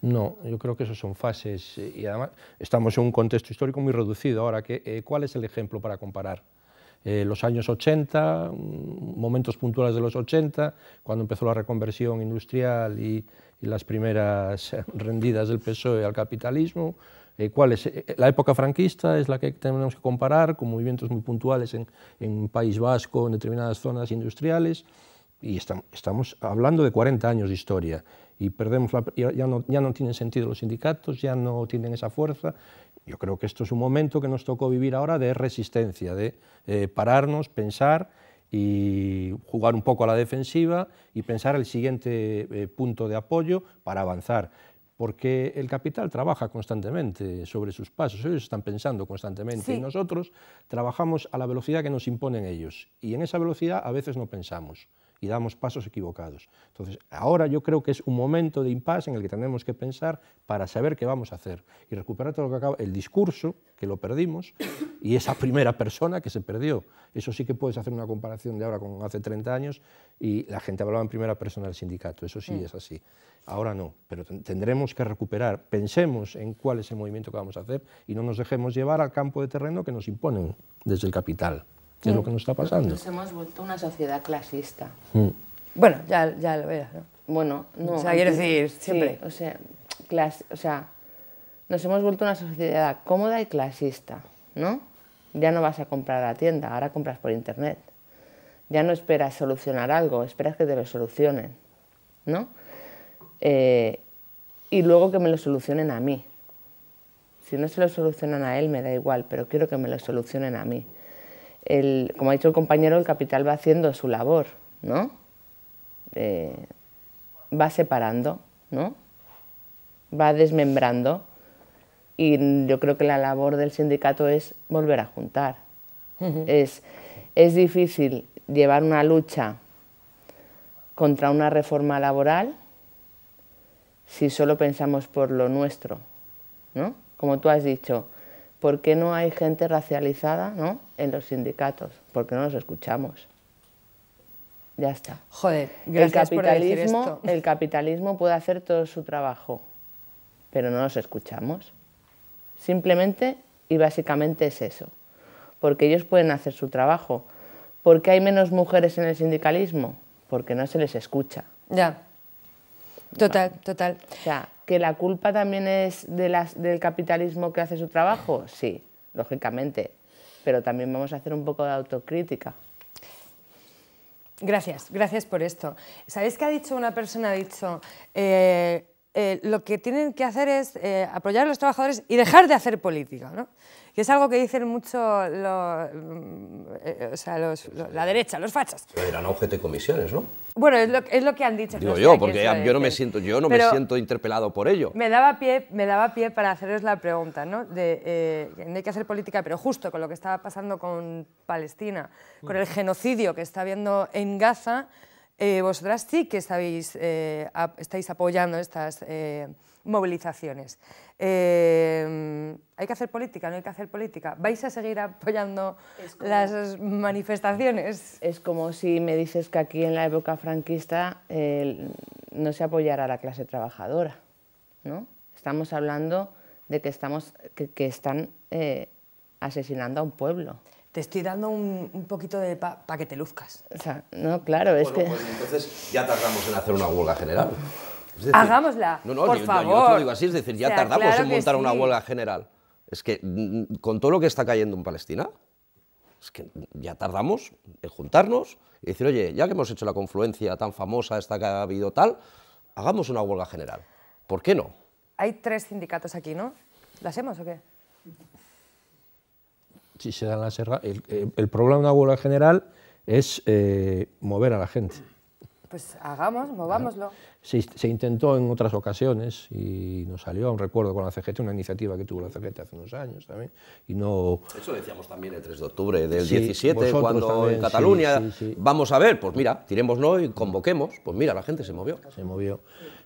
No, yo creo que eso son fases eh, y además estamos en un contexto histórico muy reducido. Ahora, eh, ¿cuál es el ejemplo para comparar? Eh, los años 80, mm, momentos puntuales de los 80, cuando empezó la reconversión industrial y las primeras rendidas del PSOE al capitalismo, eh, cuál es eh, eh, la época franquista, es la que tenemos que comparar con movimientos muy puntuales en, en País Vasco, en determinadas zonas industriales, y estamos, hablando de 40 años de historia, y perdemos ya, no, tienen sentido los sindicatos, ya no tienen esa fuerza. Yo creo que esto es un momento que nos tocó vivir ahora de resistencia, de pararnos, pensar y jugar un poco a la defensiva y pensar el siguiente punto de apoyo para avanzar porque el capital trabaja constantemente sobre sus pasos, ellos están pensando constantemente y nosotros trabajamos a la velocidad que nos imponen ellos y en esa velocidad a veces no pensamos y damos pasos equivocados. Entonces, ahora yo creo que es un momento de impasse en el que tenemos que pensar para saber qué vamos a hacer y recuperar todo lo que acaba, el discurso, que lo perdimos, y esa primera persona que se perdió. Eso sí que puedes hacer una comparación de ahora con hace 30 años y la gente hablaba en primera persona del sindicato, eso sí es así. Ahora no, pero tendremos que recuperar, pensemos en cuál es el movimiento que vamos a hacer y no nos dejemos llevar al campo de terreno que nos imponen desde el capital. ¿Qué es lo que nos está pasando. Nos hemos vuelto
una sociedad clasista. Mm. Bueno, ya, lo veas. Bueno, O sea, quiero decir, siempre. o, sea, nos hemos vuelto una sociedad cómoda y clasista, ¿no? Ya no vas a comprar a la tienda, ahora compras por internet. Ya no esperas solucionar algo, esperas que te lo solucionen, ¿no? Eh, y luego que me lo solucionen a mí. Si no se lo solucionan a él, me da igual, pero quiero que me lo solucionen a mí como ha dicho el compañero, el capital va haciendo su labor, ¿no? va separando, ¿no? Va desmembrando y yo creo que la labor del sindicato es volver a juntar. es, es difícil llevar una lucha contra una reforma laboral si solo pensamos por lo nuestro, ¿no? Como tú has dicho, ¿por qué no hay gente racializada, no? en los sindicatos, porque no nos escuchamos. Ya está. Joder, gracias el capitalismo, El capitalismo puede hacer todo su trabajo, pero no nos escuchamos. Simplemente y básicamente es eso. Porque ellos pueden hacer su trabajo. ¿Por qué hay menos mujeres en el sindicalismo? Porque no se les escucha. Ya. Total, total. O sea, que la culpa también es de las, del capitalismo que hace su trabajo, sí, lógicamente pero también vamos a hacer un poco de autocrítica.
Gracias, gracias por esto. ¿Sabéis qué ha dicho una persona? Ha dicho, eh, eh, lo que tienen que hacer es eh, apoyar a los trabajadores y dejar de hacer política. ¿no? que es algo que dicen mucho mm, eh, la derecha, los fachas.
Pero eran objeto de comisiones, ¿no?
Bueno, es lo, que han dicho. yo, porque yo no
me siento, yo no me siento interpelado por ello. Me
daba pie, me daba pie para haceros la pregunta, ¿no? De, eh, hay que hacer política, pero justo con lo que estaba pasando con Palestina, mm. con el genocidio que está habiendo en Gaza, eh, vosotras sí que estáis apoyando estas movilizaciones. Em, hay que hacer política? ¿Vais a seguir apoyando
las manifestaciones? Es como si me dices que aquí en la época franquista no se apoyara la clase trabajadora. ¿no? Estamos hablando de que, estamos, que, están eh, asesinando a un pueblo te estoy dando un, poquito de para que te luzcas. O no, claro, es que... Pues
entonces ya tardamos en hacer una huelga general.
Hagámosla.
No, no, por yo, favor. lo digo así,
es decir, ya tardamos en montar una huelga general. Es que mm, con todo lo que está cayendo en Palestina, es que ya tardamos en juntarnos y decir, oye, ya que hemos hecho la confluencia tan famosa, esta que ha habido tal, hagamos una huelga general. ¿Por qué no?
Hay tres sindicatos aquí, ¿no? ¿Las hacemos o qué?
Si se dan las el, el, problema de una huelga general es eh, mover a la gente.
Pues hagamos, movámoslo.
Se, intentó en otras ocasiones y nos salió, un recuerdo, con la CGT, una iniciativa que tuvo la CGT hace unos años también.
Y no... Eso decíamos también el 3 de octubre del 17, cuando en Cataluña, vamos a ver, pues mira, tiremos y convoquemos, pues mira, la gente se movió. Se movió.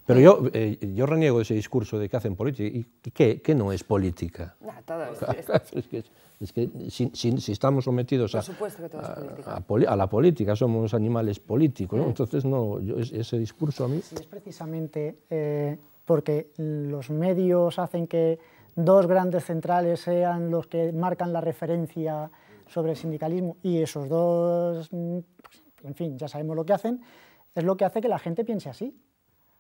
Pero yo,
eh, yo reniego ese discurso de que hacen política. ¿Y qué, no es política?
No, es,
Es que si, estamos sometidos a, la política, somos animales políticos, entonces no, yo, ese discurso a mí... es
precisamente eh, porque los medios hacen que dos grandes centrales sean los que marcan la referencia sobre el sindicalismo y esos dos, mm, pues, en fin, ya sabemos lo que hacen, es lo que hace que la gente piense así.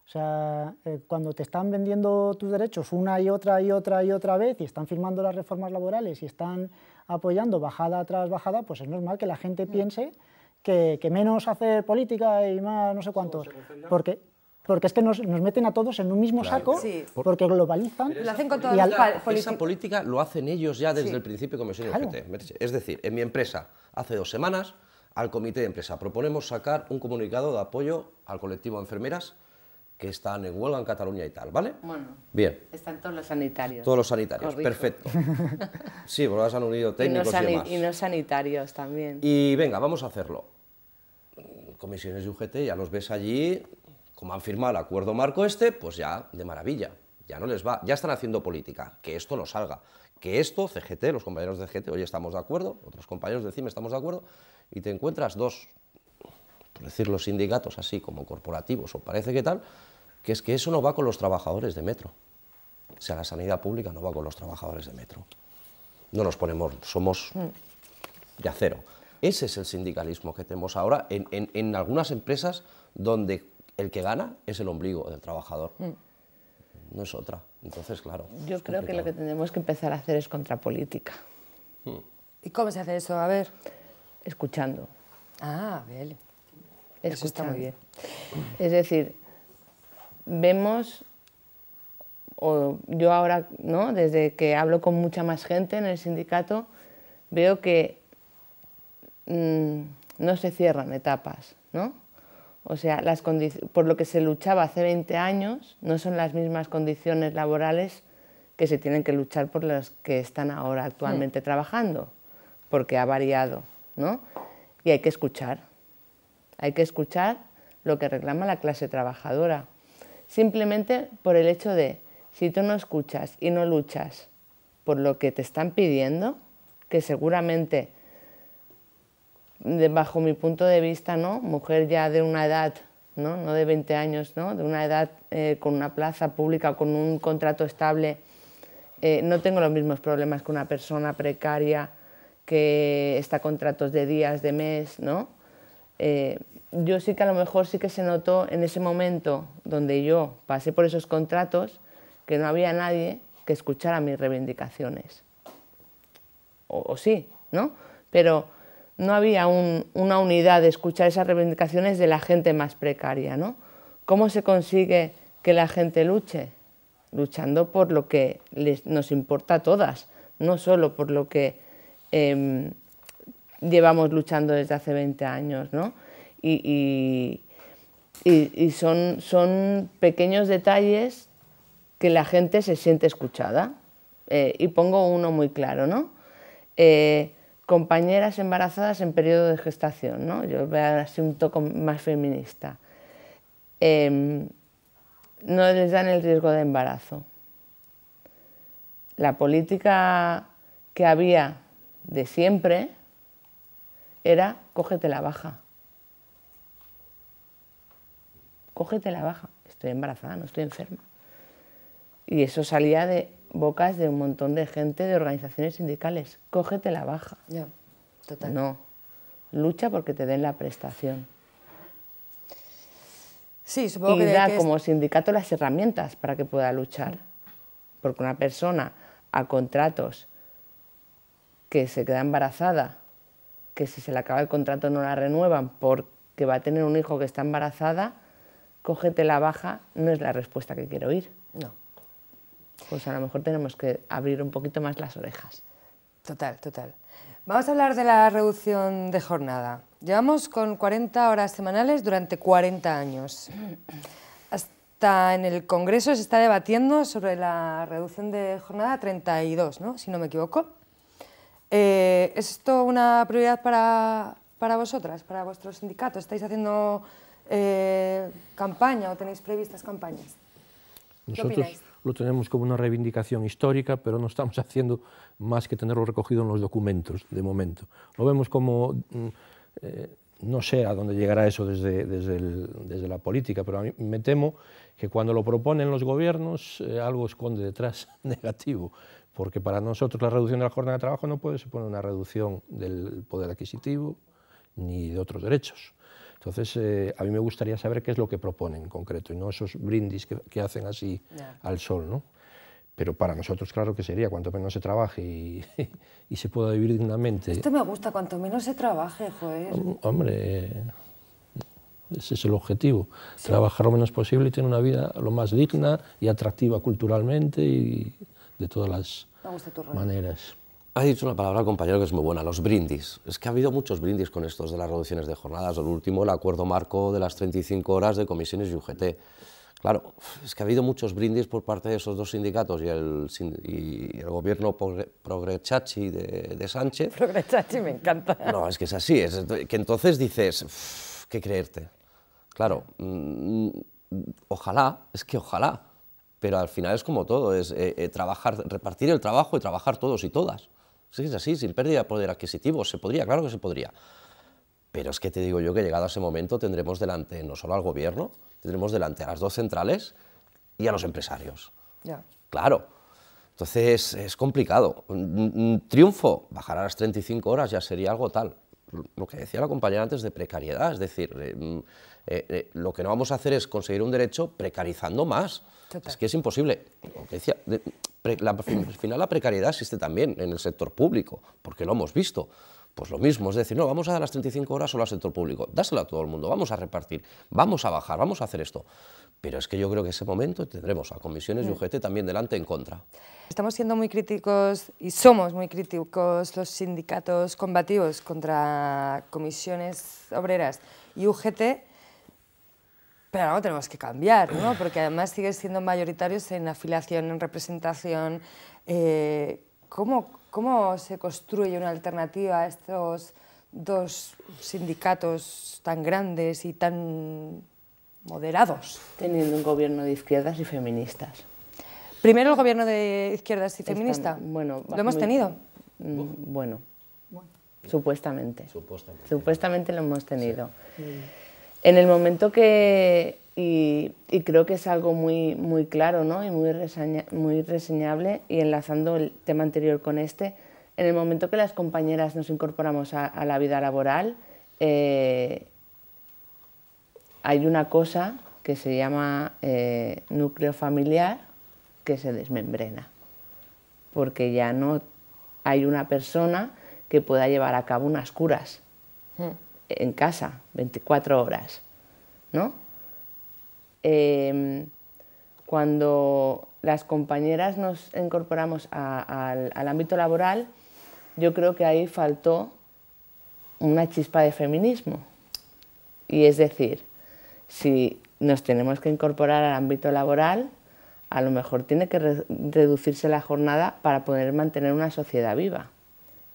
O sea, eh, cuando te están vendiendo tus derechos una y otra y otra y otra vez y están firmando las reformas laborales y están apoyando bajada tras bajada, pues es normal que la gente mm. piense que, menos hacer política y más no sé cuánto, Porque, porque es que nos, meten a todos en un mismo saco, porque globalizan. Lo hacen con Esa
política lo hacen ellos ya desde el principio como claro. Es decir, en mi empresa, hace dos semanas, al comité de empresa proponemos sacar un comunicado de apoyo al colectivo de enfermeras que están en huelga en Cataluña y tal, ¿vale? Bueno. Bien.
Están todos los sanitarios. Todos los sanitarios, perfecto.
Sí, porque han unido técnicos y,
no y sanitarios también.
Y venga, vamos a hacerlo. Comisiones de UGT, ya los ves allí, como han firmado el acuerdo marco este, pues ya de maravilla, ya no les va, ya están haciendo política, que esto no salga, que esto, CGT, los compañeros de CGT, hoy estamos de acuerdo, otros compañeros de CIME estamos de acuerdo, y te encuentras dos por decir los sindicatos así como corporativos o parece que tal, que es que eso no va con los trabajadores de metro. O sea, la sanidad pública no va con los trabajadores de metro. No nos ponemos, somos mm. de acero. Ese es el sindicalismo que tenemos ahora en, en, en algunas empresas donde el que gana es el ombligo del trabajador. Mm. No es otra. Entonces, claro. Yo creo que lo que
tenemos que empezar a hacer es contrapolítica. Hmm. ¿Y cómo se hace eso? A ver. Escuchando. Ah,
ver está muy bien.
Es decir, vemos, o yo ahora, ¿no? desde que hablo con mucha más gente en el sindicato, veo que mm, no se cierran etapas, ¿no? O sea, las por lo que se luchaba hace 20 años no son las mismas condiciones laborales que se tienen que luchar por las que están ahora actualmente mm. trabajando, porque ha variado, ¿no? Y hay que escuchar. Hay que escuchar lo que reclama la clase trabajadora, simplemente por el hecho de, si tú no escuchas y no luchas por lo que te están pidiendo, que seguramente, debajo bajo mi punto de vista, ¿no? mujer ya de una edad, no, no de 20 años, ¿no? de una edad eh, con una plaza pública, con un contrato estable, eh, no tengo los mismos problemas que una persona precaria que está con contratos de días, de mes, ¿no? Eh, yo sí que a lo mejor sí que se notó en ese momento donde yo pasé por esos contratos que no había nadie que escuchara mis reivindicaciones. O, sí, ¿no? Pero no había una unidad de escuchar esas reivindicaciones de la gente más precaria, ¿no? ¿Cómo se consigue que la gente luche? Luchando por lo que nos importa a todas, no solo por lo que... Em, llevamos luchando desde hace 20 años, ¿no? Y, son, son pequeños detalles que la gente se siente escuchada. Eh, y pongo uno muy claro, ¿no? Eh, compañeras embarazadas en periodo de gestación, ¿no? Yo voy a dar así un toco más feminista. Em, no les dan el riesgo de embarazo. La política que había de siempre era cógete la baja. Cógete la baja. Estoy embarazada, no estoy enferma. Y eso salía de bocas de un montón de gente de organizaciones sindicales. Cógete la baja. Ya, total. No. Lucha porque te den la prestación. Sí, supongo y que da como sindicato las herramientas para que pueda luchar. Porque una persona a contratos que se queda embarazada que si se le acaba el contrato no la renuevan porque va a tener un hijo que está embarazada, cógete la baja, no es la respuesta que quiero oír. No. Pues a lo mejor tenemos que abrir un poquito más las orejas.
Total, total. Vamos a hablar de la reducción de jornada. Llevamos con 40 horas semanales durante 40 años. Hasta en el Congreso se está debatiendo sobre la reducción de jornada 32, ¿no? si no me equivoco. Eh, ¿Es esto una prioridad para, para, vosotras, para vuestro sindicato? ¿Estáis haciendo eh, campaña o tenéis previstas campañas?
Nosotros lo tenemos como una reivindicación histórica, pero no estamos haciendo más que tenerlo recogido en los documentos de momento. Lo vemos como... Mm, eh, no sé a dónde llegará eso desde, desde, desde, la política, pero a mí me temo que cuando lo proponen los gobiernos algo esconde detrás negativo porque para nosotros la reducción de la jornada de trabajo no puede suponer una reducción del poder adquisitivo ni de otros derechos. Entonces, eh, a mí me gustaría saber qué es lo que proponen en concreto y no esos brindis que, hacen así al sol. ¿no? Pero para nosotros, claro que sería, cuanto menos se trabaje y, se pueda vivir dignamente. Esto me
gusta, cuanto menos se trabaje, joder.
Hombre, ese es el objetivo, trabajar lo menos posible y tener una vida lo más digna y atractiva culturalmente y, de todas las maneras.
Ha dicho una palabra, compañero, que es muy buena, los brindis. Es que ha habido muchos brindis con estos de las reducciones de jornadas. El último, el acuerdo marco de las 35 horas de comisiones y UGT. Claro, es que ha habido muchos brindis por parte de esos dos sindicatos y el, y el gobierno progrechachi de, de Sánchez.
Progrechachi me encanta.
No, es que es así. Es que entonces dices, ¿qué creerte? Claro, mm, ojalá, es que ojalá pero al final es como todo, es eh, eh, trabajar, repartir el trabajo y trabajar todos y todas. Sí, es así, sin pérdida de poder adquisitivo, se podría, claro que se podría. Pero es que te digo yo que llegado a ese momento tendremos delante no solo al gobierno, tendremos delante a las dos centrales y a los empresarios. Claro. Entonces es complicado. Un triunfo, bajar a las 35 horas ya sería algo tal. Lo que decía la compañera antes de precariedad, es decir, eh, mm, lo que no vamos a hacer es conseguir un derecho precarizando más. Es que es imposible. al final la precariedad existe también en el sector público, porque lo hemos visto. Pues lo mismo, es decir, no, vamos a dar las 35 horas solo al sector público, dáselo a todo el mundo, vamos a repartir, vamos a bajar, vamos a hacer esto. Pero es que yo creo que ese momento tendremos a comisiones y mm. UGT también delante en contra.
Estamos siendo muy críticos y somos muy críticos los sindicatos combativos contra comisiones obreras y UGT pero tenemos que cambiar, ¿no? Porque además sigues siendo mayoritarios en afiliación, en representación. Eh, ¿cómo, se construye una alternativa a estos dos sindicatos tan grandes y tan moderados?
Teniendo un gobierno de izquierdas y feministas.
Primero el gobierno de izquierdas y feminista. bueno, lo hemos tenido.
Mm, bueno, supuestamente. Supuestamente. lo hemos tenido. En el momento que, y, creo que es algo muy, muy claro y muy, reseñable, y enlazando el tema anterior con este, en el momento que las compañeras nos incorporamos a, la vida laboral, eh, hay una cosa que se llama eh, núcleo familiar que se desmembrena, porque ya no hay una persona que pueda llevar a cabo unas curas. Hmm en casa 24 horas, ¿no? Em, cuando las compañeras nos incorporamos al, ámbito laboral, yo creo que ahí faltó una chispa de feminismo. Y es decir, si nos tenemos que incorporar al ámbito laboral, a lo mejor tiene que reducirse la jornada para poder mantener una sociedad viva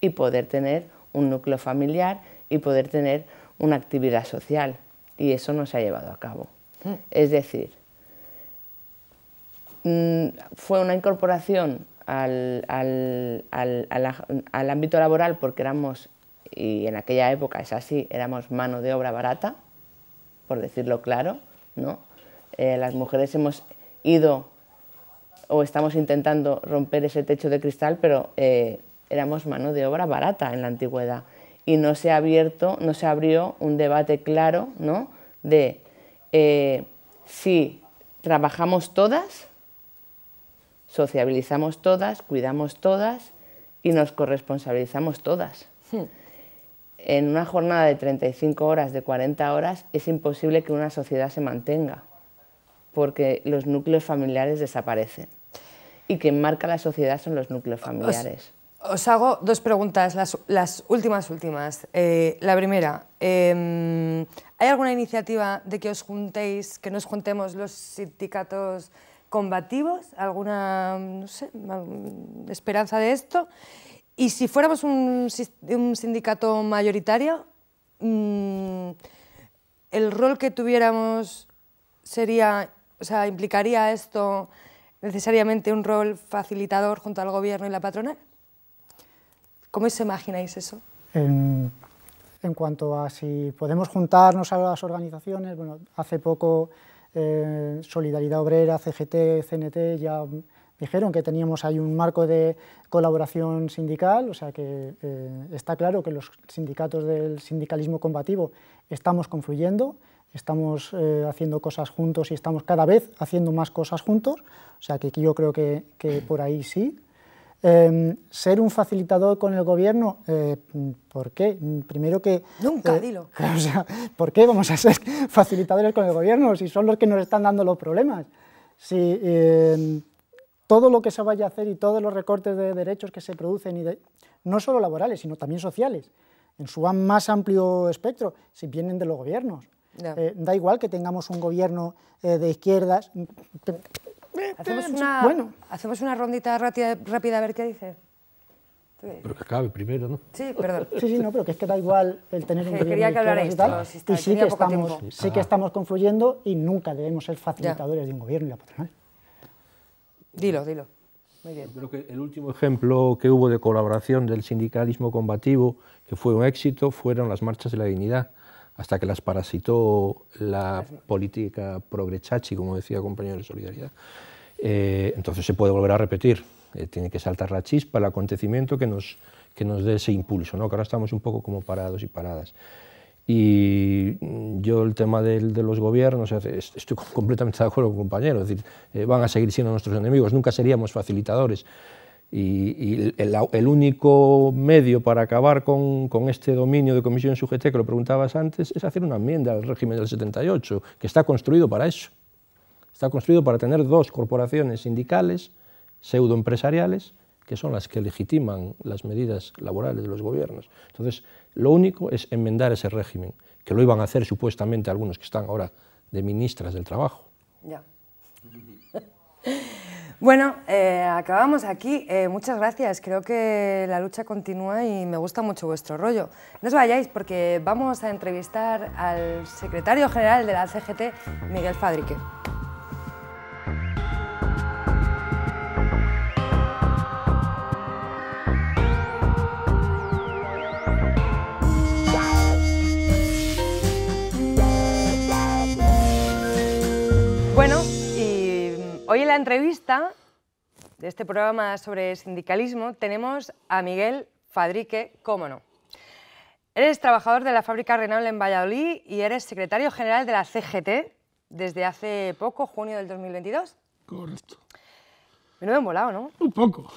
y poder tener un núcleo familiar y poder tener una actividad social. Y eso no se ha llevado a cabo. Hmm. Es decir, mm, fue una incorporación al, ámbito laboral porque éramos, y en aquella época es así, éramos mano de obra barata, por decirlo claro, ¿no? Eh, las mujeres hemos ido o estamos intentando romper ese techo de cristal, pero eh, éramos mano de obra barata en la antigüedad y no se ha abierto, no se abrió un debate claro ¿no? de eh, si trabajamos todas, sociabilizamos todas, cuidamos todas y nos corresponsabilizamos todas. Hmm. En una jornada de 35 horas, de 40 horas, es imposible que una sociedad se mantenga, porque los núcleos familiares desaparecen. Y quien marca la sociedad son los núcleos familiares.
Os hago dos preguntas, las, últimas últimas. Eh, la primera, em, ¿hay alguna iniciativa de que os juntéis, que nos juntemos los sindicatos combativos? ¿Alguna, esperanza de esto? Y si fuéramos un, sindicato mayoritario, mm, ¿el rol que tuviéramos sería, o sea, implicaría esto necesariamente un rol facilitador junto al gobierno y la patronal? ¿Cómo os imagináis eso?
En, cuanto a si podemos juntarnos a las organizaciones, bueno, hace poco eh, Solidaridad Obrera, CGT, CNT ya dijeron que teníamos ahí un marco de colaboración sindical, o sea que eh, está claro que los sindicatos del sindicalismo combativo estamos confluyendo, estamos eh, haciendo cosas juntos y estamos cada vez haciendo más cosas juntos, o sea que yo creo que por ahí sí. Em, ser un facilitador con el gobierno, eh, ¿por qué? Primero que... Nunca, eh, dilo. ¿Por qué vamos a ser facilitadores con el gobierno si son los que nos están dando los problemas? Si em, todo lo que se vaya a hacer y todos los recortes de derechos que se producen, y no solo laborales, sino también sociales, en su más amplio espectro, si vienen de los gobiernos. Eh, da igual que tengamos un gobierno de izquierdas,
Hacemos una, bueno. hacemos una rondita rápida, a ver qué dice.
Pero que acabe primero, ¿no?
Sí, perdón. Sí, sí, no, pero que es que da igual el tener un quería que sí que, estamos, ah. sí que estamos confluyendo y nunca debemos ser facilitadores de un gobierno y la patronal.
Dilo, dilo. Muy bien. el
último ejemplo que hubo de colaboración del sindicalismo combativo, que fue un éxito, fueron las marchas de la dignidad, hasta que las parasitó la política progrechachi, como decía el compañero de Solidaridad. Eh, entonces se puede volver a repetir. Eh, tiene que saltar la chispa, el acontecimiento que nos, que nos dé ese impulso, ¿no? que ahora estamos un poco como parados y paradas. Y mm, yo el tema de los gobiernos, estoy completamente de acuerdo con compañeros, es decir, eh, van a seguir siendo nuestros enemigos, nunca seríamos facilitadores. Y, el, único medio para acabar con, este dominio de comisión sujeté que lo preguntabas antes es hacer una enmienda al régimen del 78, que está construido para eso. Está construido para tener dos corporaciones sindicales, pseudoempresariales, que son las que legitiman las medidas laborales de los gobiernos. Entonces, lo único es enmendar ese régimen, que lo iban a hacer supuestamente algunos que están ahora de ministras del trabajo.
Ya.
Bueno, eh, acabamos aquí. Eh, muchas gracias. Creo que la lucha continúa y me gusta mucho vuestro rollo. No os vayáis porque vamos a entrevistar al secretario general de la CGT, Miguel Fadrique. Hoy en la entrevista de este programa sobre sindicalismo tenemos a Miguel Fadrique, cómo no. Eres trabajador de la fábrica Renault en Valladolid y eres secretario general de la CGT desde hace poco, junio del 2022. Correcto. Menudo volado, ¿no? Un poco.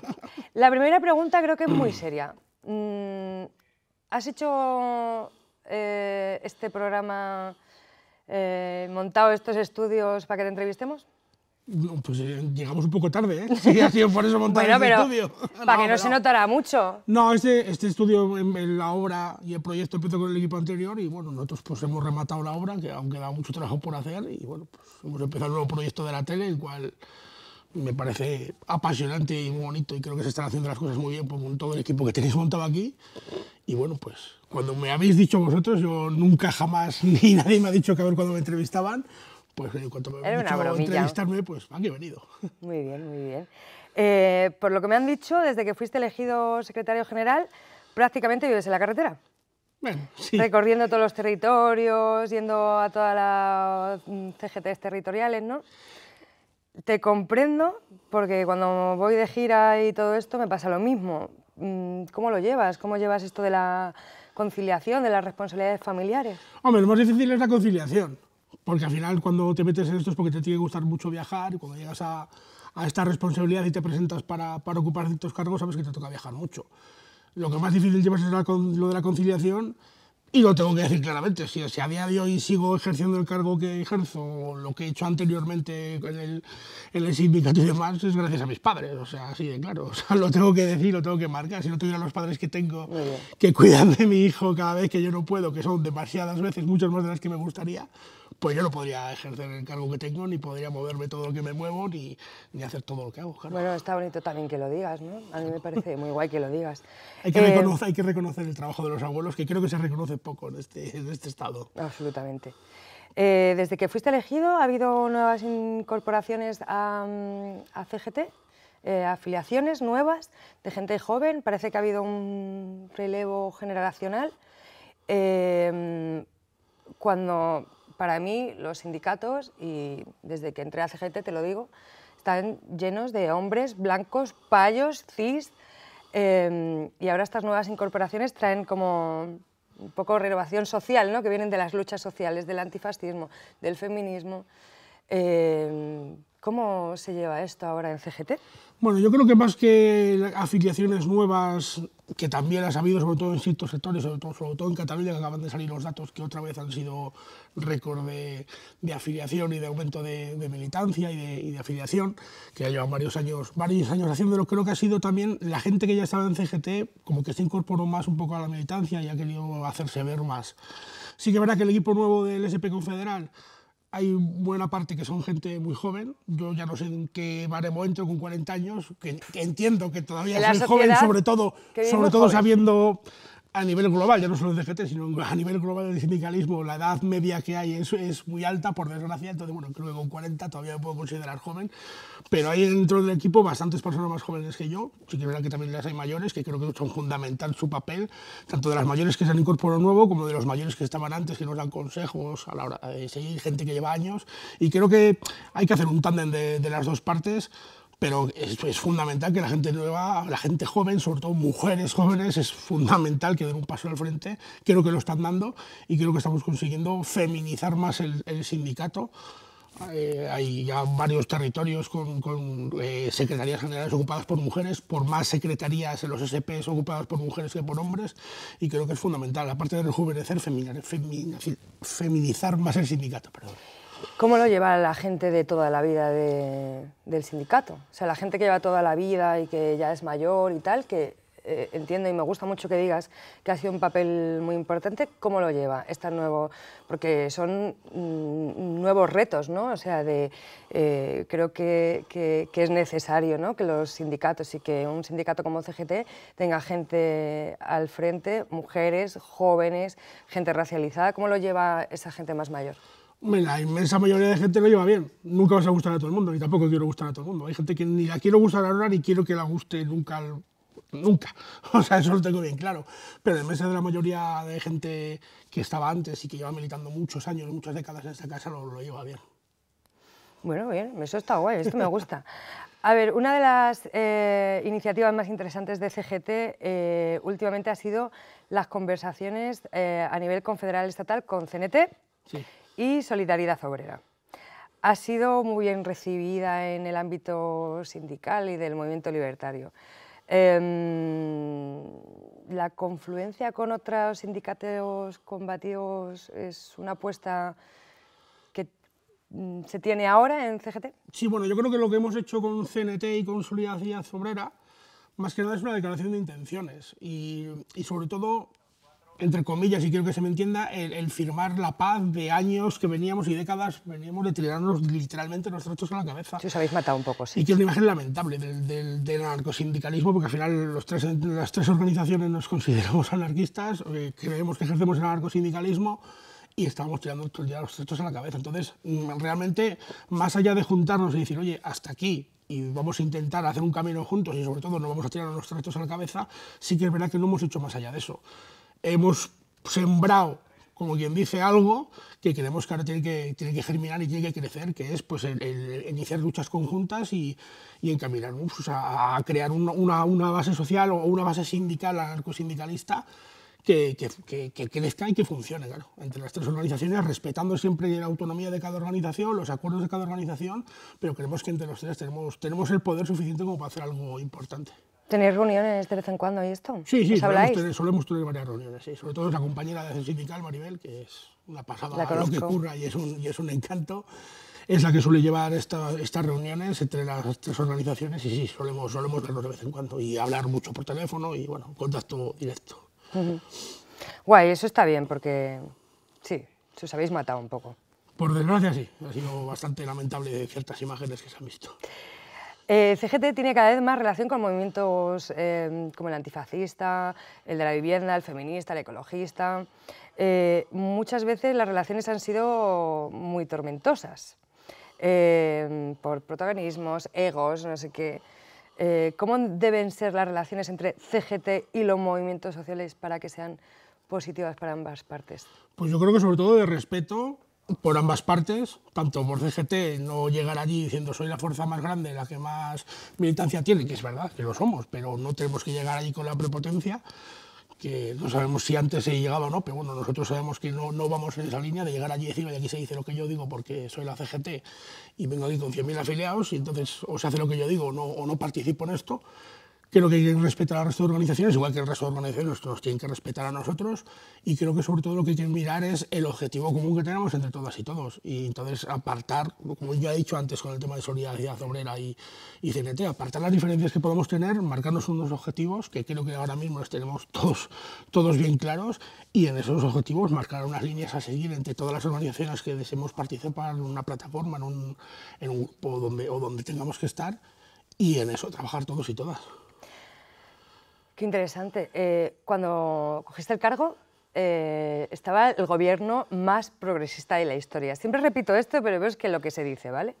la primera pregunta creo que es muy seria. Mm, ¿Has hecho eh, este programa, eh, montado estos estudios para que te entrevistemos?
pues eh, llegamos un poco tarde, ¿eh? Sí, ha sido por eso montar este estudio.
Para que no, se notara mucho.
No, este, este estudio, en, la obra y el proyecto empezó con el equipo anterior y bueno, nosotros pues hemos rematado la obra, que aún queda mucho trabajo por hacer y bueno, pues hemos empezado el nuevo proyecto de la tele, el cual me parece apasionante y muy bonito y creo que se están haciendo las cosas muy bien con todo el equipo que tenéis montado aquí. Y bueno, pues cuando me habéis dicho vosotros, yo nunca jamás ni nadie me ha dicho que a ver cuando me entrevistaban, pues en cuanto me han dicho entrevistarme, pues han
venido. Muy bien, muy bien. Eh, por lo que me han dicho, desde que fuiste elegido secretario general, prácticamente vives en la carretera. Bueno, sí. Recorriendo todos los territorios, yendo a todas las mm, CGTs territoriales, ¿no? Te comprendo, porque cuando voy de gira y todo esto me pasa lo mismo. Mm, ¿Cómo lo llevas? ¿Cómo llevas esto de la conciliación, de las responsabilidades familiares?
Hombre, lo más difícil es la conciliación porque al final cuando te metes en esto es porque te tiene que gustar mucho viajar y cuando llegas a, a esta responsabilidad y te presentas para, para, ocupar ciertos cargos, sabes que te toca viajar mucho. Lo que más difícil llevas es lo de la conciliación y lo tengo que decir claramente, si, si, a día de hoy sigo ejerciendo el cargo que ejerzo, o lo que he hecho anteriormente en el, el sindicato y demás, es gracias a mis padres, o sea, así claro, o sea, lo tengo que decir, lo tengo que marcar, si no tuviera los padres que tengo que cuidan de mi hijo cada vez que yo no puedo, que son demasiadas veces, muchas más de las que me gustaría, pues yo no podría ejercer el cargo que tengo, ni podría moverme todo lo que me muevo, ni, hacer todo lo que hago. Bueno,
está bonito también que lo digas, ¿no? A mí me parece muy guay que lo digas. hay, que reconocer, eh,
hay que reconocer el trabajo de los abuelos, que creo que se reconoce poco en este, en este estado.
Absolutamente. Eh, desde que fuiste elegido, ¿ha habido nuevas incorporaciones a, mm, CGT? Eh, afiliaciones nuevas de gente joven, parece que ha habido un relevo generacional. Mm, cuando para mí, los sindicatos, y desde que entré a CGT te lo digo, están llenos de hombres blancos, payos, cis, em, y ahora estas nuevas incorporaciones traen como un poco renovación social, ¿no? que vienen de las luchas sociales, del antifascismo, del feminismo. Em, ¿Cómo se lleva esto ahora en CGT?
Bueno, yo creo que más que afiliaciones nuevas que también ha sabido, sobre todo en ciertos sectores, sobre todo, sobre todo en Cataluña, que acaban de salir los datos que otra vez han sido récord de, afiliación y de aumento de, militancia y de, afiliación, que ha llevado varios años, varios años haciéndolo. Creo que ha sido también la gente que ya estaba en CGT, como que se incorporó más un poco a la militancia y ha querido hacerse ver más. Sí que verá que el equipo nuevo del SP Confederal hay buena parte que son gente muy joven. Yo ya no sé en qué baremo entro con 40 años, que, entiendo que todavía soy joven, sobre todo, sobre todo sabiendo a nivel global, ya no solo en DGT, sino a nivel global del sindicalismo, la edad media que hay es, es, muy alta, por desgracia, entonces bueno, creo que con 40 todavía me puedo considerar joven, pero hay dentro del equipo bastantes personas más jóvenes que yo, sí que verán verdad que también las hay mayores, que creo que son fundamental su papel, tanto de las mayores que se han incorporado nuevo, como de los mayores que estaban antes, que nos dan consejos a la hora de seguir, gente que lleva años, y creo que hay que hacer un tándem de, de las dos partes, pero es, fundamental que la gente nueva, la gente joven, sobre todo mujeres jóvenes, es fundamental que den un paso al frente. Creo que lo están dando y creo que estamos consiguiendo feminizar más el, sindicato. Eh, hay ya varios territorios con, eh, secretarías generales ocupadas por mujeres, por más secretarías en los SPS ocupadas por mujeres que por hombres, y creo que es fundamental, aparte de rejuvenecer, feminizar más el sindicato. Perdón.
¿Cómo lo lleva la gente de toda la vida del sindicato? O sea, la gente que lleva toda la vida y que ya es mayor y tal, que eh, entiendo y me gusta mucho que digas que ha sido un papel muy importante, ¿cómo lo lleva nuevo? Porque son mm, nuevos retos, ¿no? O sea, de, eh, creo que, es necesario que los sindicatos y que un sindicato como CGT tenga gente al frente, mujeres, jóvenes, gente racializada. ¿Cómo lo lleva esa gente más mayor?
la inmensa mayoría de gente lo lleva bien. Nunca vas a gustar a todo el mundo, ni tampoco quiero gustar a todo el mundo. Hay gente que ni la quiero gustar ahora ni quiero que la guste nunca. Nunca. O sea, eso lo tengo bien claro. Pero en mesa de la mayoría de gente que estaba antes y que lleva militando muchos años, muchas décadas en esta casa, lo, lleva bien.
Bueno, bien, eso está guay, esto me gusta. A ver, una de las eh, iniciativas más interesantes de CGT eh, últimamente ha sido las conversaciones eh, a nivel confederal estatal con CNT. Sí y Solidaridad Obrera. Ha sido muy bien recibida en el ámbito sindical y del movimiento libertario. Em, la confluencia con otros sindicatos combativos es una apuesta que mm, se tiene ahora en CGT.
Sí, bueno, yo creo que lo que hemos hecho con CNT y con Solidaridad Obrera más que nada es una declaración de intenciones y, y sobre todo entre comillas, y quiero que se me entienda, el, firmar la paz de años que veníamos y décadas, veníamos de tirarnos literalmente los en a la cabeza. Sí, habéis
matado un poco, Y que es una imagen lamentable
del, del, del anarcosindicalismo, porque al final los tres, las tres organizaciones nos consideramos anarquistas, eh, creemos que ejercemos el anarcosindicalismo y estábamos tirando día los trastos a la cabeza. Entonces, mm, realmente, más allá de juntarnos y decir, oye, hasta aquí y vamos a intentar hacer un camino juntos y sobre todo no vamos a tirar los retos a la cabeza, sí que es verdad que no hemos hecho más allá de eso hemos sembrado, como quien dice, algo que creemos que ahora tiene que, germinar y tiene que crecer, que es pues, iniciar luchas conjuntas y, encaminarnos pues, a, crear una, base social o una base sindical, anarcosindicalista, que, crezca y que funcione, claro, entre las tres organizaciones, respetando siempre la autonomía de cada organización, los acuerdos de cada organización, pero creemos que entre los tres tenemos, tenemos el poder suficiente como para hacer algo importante.
¿Tenéis reuniones de vez en cuando y esto? Sí, sí,
solemos tener, varias reuniones, sí. sobre todo la compañera de sindical, Maribel, que es una pasada lo que ocurra y es un, encanto es la que suele llevar estas reuniones entre las tres organizaciones y sí, solemos, solemos de vez en cuando y hablar mucho por teléfono y bueno, contacto directo.
Guay, eso está bien porque sí, os
habéis matado un poco. Por desgracia sí, ha sido bastante lamentable ciertas imágenes que se han visto.
Eh, CGT tiene cada vez más relación con movimientos em, como el antifascista, el de la vivienda, el feminista, el ecologista. Eh, muchas veces las relaciones han sido muy tormentosas em, por protagonismos, egos, no sé qué. Eh, ¿Cómo deben ser las relaciones entre CGT y los movimientos sociales para que sean positivas para ambas partes?
Pues yo creo que sobre todo de respeto por ambas partes, tanto por CGT, no llegar allí diciendo soy la fuerza más grande, la que más militancia tiene, que es verdad, que lo somos, pero no tenemos que llegar allí con la prepotencia, que no sabemos si antes se llegaba o no, pero bueno, nosotros sabemos que no, no vamos en esa línea de llegar allí y decir, aquí se dice lo que yo digo porque soy la CGT y vengo aquí con 100.000 afiliados y entonces o se hace lo que yo digo o no participo en esto, creo que hay que respetar al resto de organizaciones, igual que el resto de organizaciones nos tienen que respetar a nosotros, y creo que sobre todo lo que hay que mirar es el objetivo común que tenemos entre todas y todos, y entonces apartar, como ya he dicho antes con el tema de solidaridad obrera y, y CNT, apartar las diferencias que podemos tener, marcarnos unos objetivos que creo que ahora mismo los tenemos todos, todos bien claros, y en esos objetivos marcar unas líneas a seguir entre todas las organizaciones que deseemos participar en una plataforma, en un, en un donde, o donde tengamos que estar, y en eso trabajar todos y todas.
Qué interesante. Eh, cuando cogiste el cargo, eh, estaba el gobierno más progresista de la historia. Siempre repito esto, pero veo que lo que se dice, ¿vale?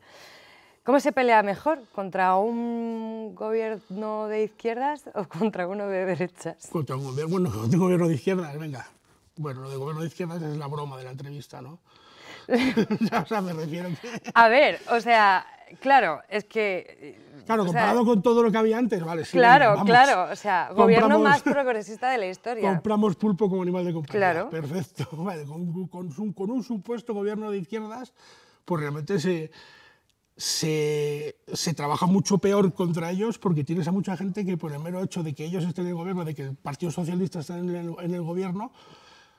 ¿Cómo se pelea mejor? ¿Contra un gobierno de izquierdas o contra uno de derechas?
Contra un gobierno, bueno, de izquierdas, venga. Bueno, lo de gobierno de izquierdas es la broma de la entrevista, ¿no? o sea, me refiero
A ver, o sea, Claro, es que... Eh, claro, comparado
con todo lo que había antes, vale. Sí, claro, claro, o sea, gobierno más
progresista de la historia.
Compramos pulpo como animal de compañía. Perfecto. con, un, supuesto gobierno de izquierdas, pues realmente se, se, trabaja mucho peor contra ellos porque tienes a mucha gente que por el mero hecho de que ellos estén en el gobierno, de que el Partido Socialista esté en el, en el gobierno,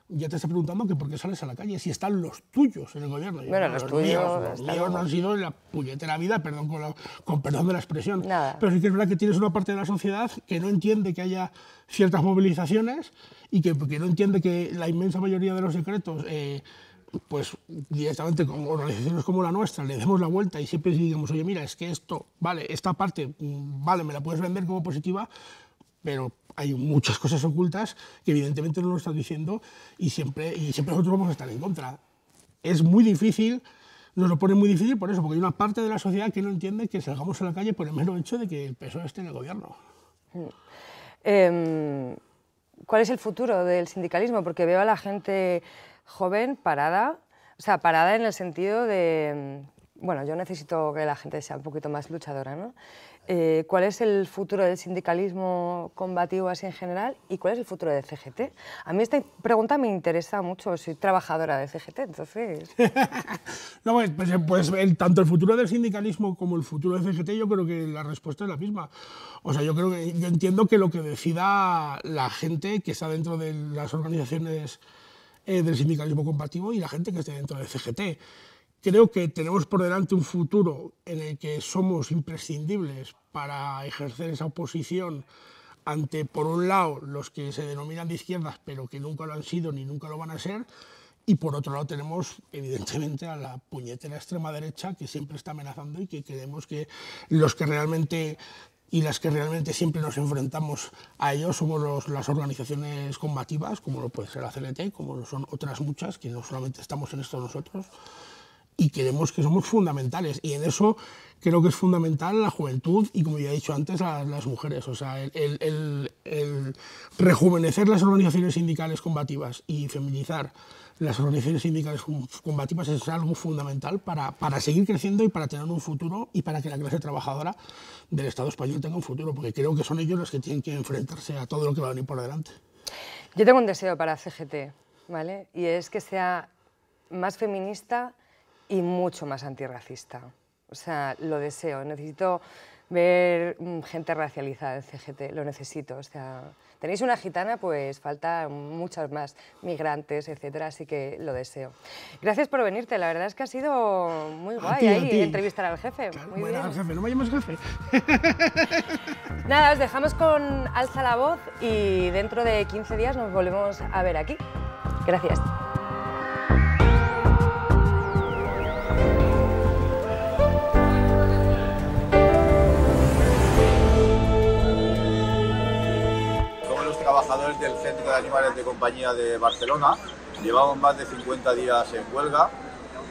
ya te está preguntando que por qué sales a la calle, si están los tuyos en el gobierno. Bueno, los, tuyos. los no han sido en la puñetera vida, perdón, con, la, con perdón de la expresión. Pero sí que es verdad que tienes una parte de la sociedad que no entiende que haya ciertas movilizaciones y que, que no entiende que la inmensa mayoría de los secretos, eh, pues directamente con organizaciones como la nuestra le demos la vuelta y siempre digamos, oye, mira, es que esto, vale, esta parte, mm, vale, me la puedes vender como positiva, pero hay muchas cosas ocultas que evidentemente no lo están diciendo y siempre, y siempre nosotros vamos a estar en contra. Es muy difícil, nos lo pone muy difícil por eso, porque hay una parte de la sociedad que no entiende que salgamos a la calle por el mero hecho de que el PSOE esté en el gobierno. Mm. Em,
¿Cuál es el futuro del sindicalismo? Porque veo a la gente joven parada, o sea, parada en el sentido de, mm, bueno, yo necesito que la gente sea un poquito más luchadora, ¿no? Eh, cuál es el futuro del sindicalismo combativo así en general y cuál es el futuro de CGT. A mí esta pregunta me interesa mucho, soy trabajadora de CGT, entonces...
no, pues, pues, pues tanto el futuro del sindicalismo como el futuro de CGT yo creo que la respuesta es la misma. O sea, yo creo que entiendo que lo que decida la gente que está dentro de las organizaciones eh, del sindicalismo combativo y la gente que esté dentro de CGT. Creo que tenemos por delante un futuro en el que somos imprescindibles para ejercer esa oposición ante, por un lado, los que se denominan de izquierdas, pero que nunca lo han sido ni nunca lo van a ser, y por otro lado tenemos, evidentemente, a la puñetera extrema derecha que siempre está amenazando y que creemos que los que realmente y las que realmente siempre nos enfrentamos a ellos somos las organizaciones combativas, como lo puede ser la CNT, como lo son otras muchas, que no solamente estamos en esto nosotros, y queremos que somos fundamentales. Y en eso creo que es fundamental la juventud y, como ya he dicho antes, las, las mujeres. O sea, el, rejuvenecer las organizaciones sindicales combativas y feminizar las organizaciones sindicales combativas es algo fundamental para, para seguir creciendo y para tener un futuro y para que la clase trabajadora del Estado español tenga un futuro, porque creo que son ellos los que tienen que enfrentarse a todo lo que va a venir por delante.
Yo tengo un deseo para CGT, ¿vale? Y es que sea más feminista y mucho más antirracista. O sea, lo deseo. Necesito ver mm, gente racializada en CGT, lo necesito. O sea, tenéis una gitana, pues falta muchas más migrantes, etcétera, así que lo deseo. Gracias por venirte, la verdad es que ha sido muy guay ahí entrevistar al jefe. muy no
vayamos jefe.
Nada, os dejamos con Alza la Voz y dentro de 15 días nos volvemos a ver aquí. Gracias.
trabajadores del Centro de Animales de Compañía de Barcelona. Llevamos más de 50 días en huelga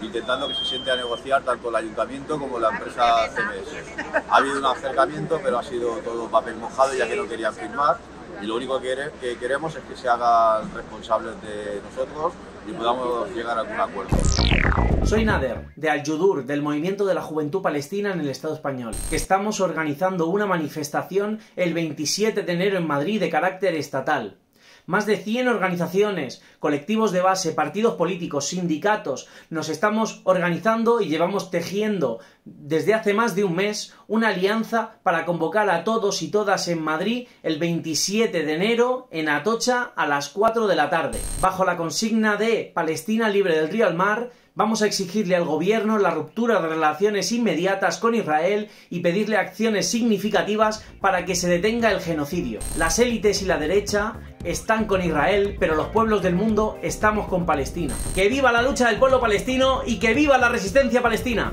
intentando que se siente a negociar tanto el ayuntamiento como la empresa CMS.
Ha habido un acercamiento, pero ha sido todo papel mojado ya que no querían firmar y lo único que,
queremos es que se hagan responsables de nosotros y podamos llegar a algún acuerdo.
Soy Nader, de Al-Yudur, del Movimiento de la Juventud Palestina en el Estado Español, estamos organizando una manifestación el 27 de enero en Madrid de carácter estatal. Más de 100 organizaciones, colectivos de base, partidos políticos, sindicatos, nos estamos organizando y llevamos tejiendo desde hace más de un mes una alianza para convocar a todos y todas en Madrid el 27 de enero en Atocha a las 4 de la tarde, bajo la consigna de Palestina libre del río al mar, Vamos a exigirle al gobierno la ruptura de relaciones inmediatas con Israel y pedirle acciones significativas para que se detenga el genocidio. Las élites y la derecha están con Israel, pero los pueblos del mundo estamos con Palestina. ¡Que viva la lucha del pueblo palestino y que viva la resistencia palestina!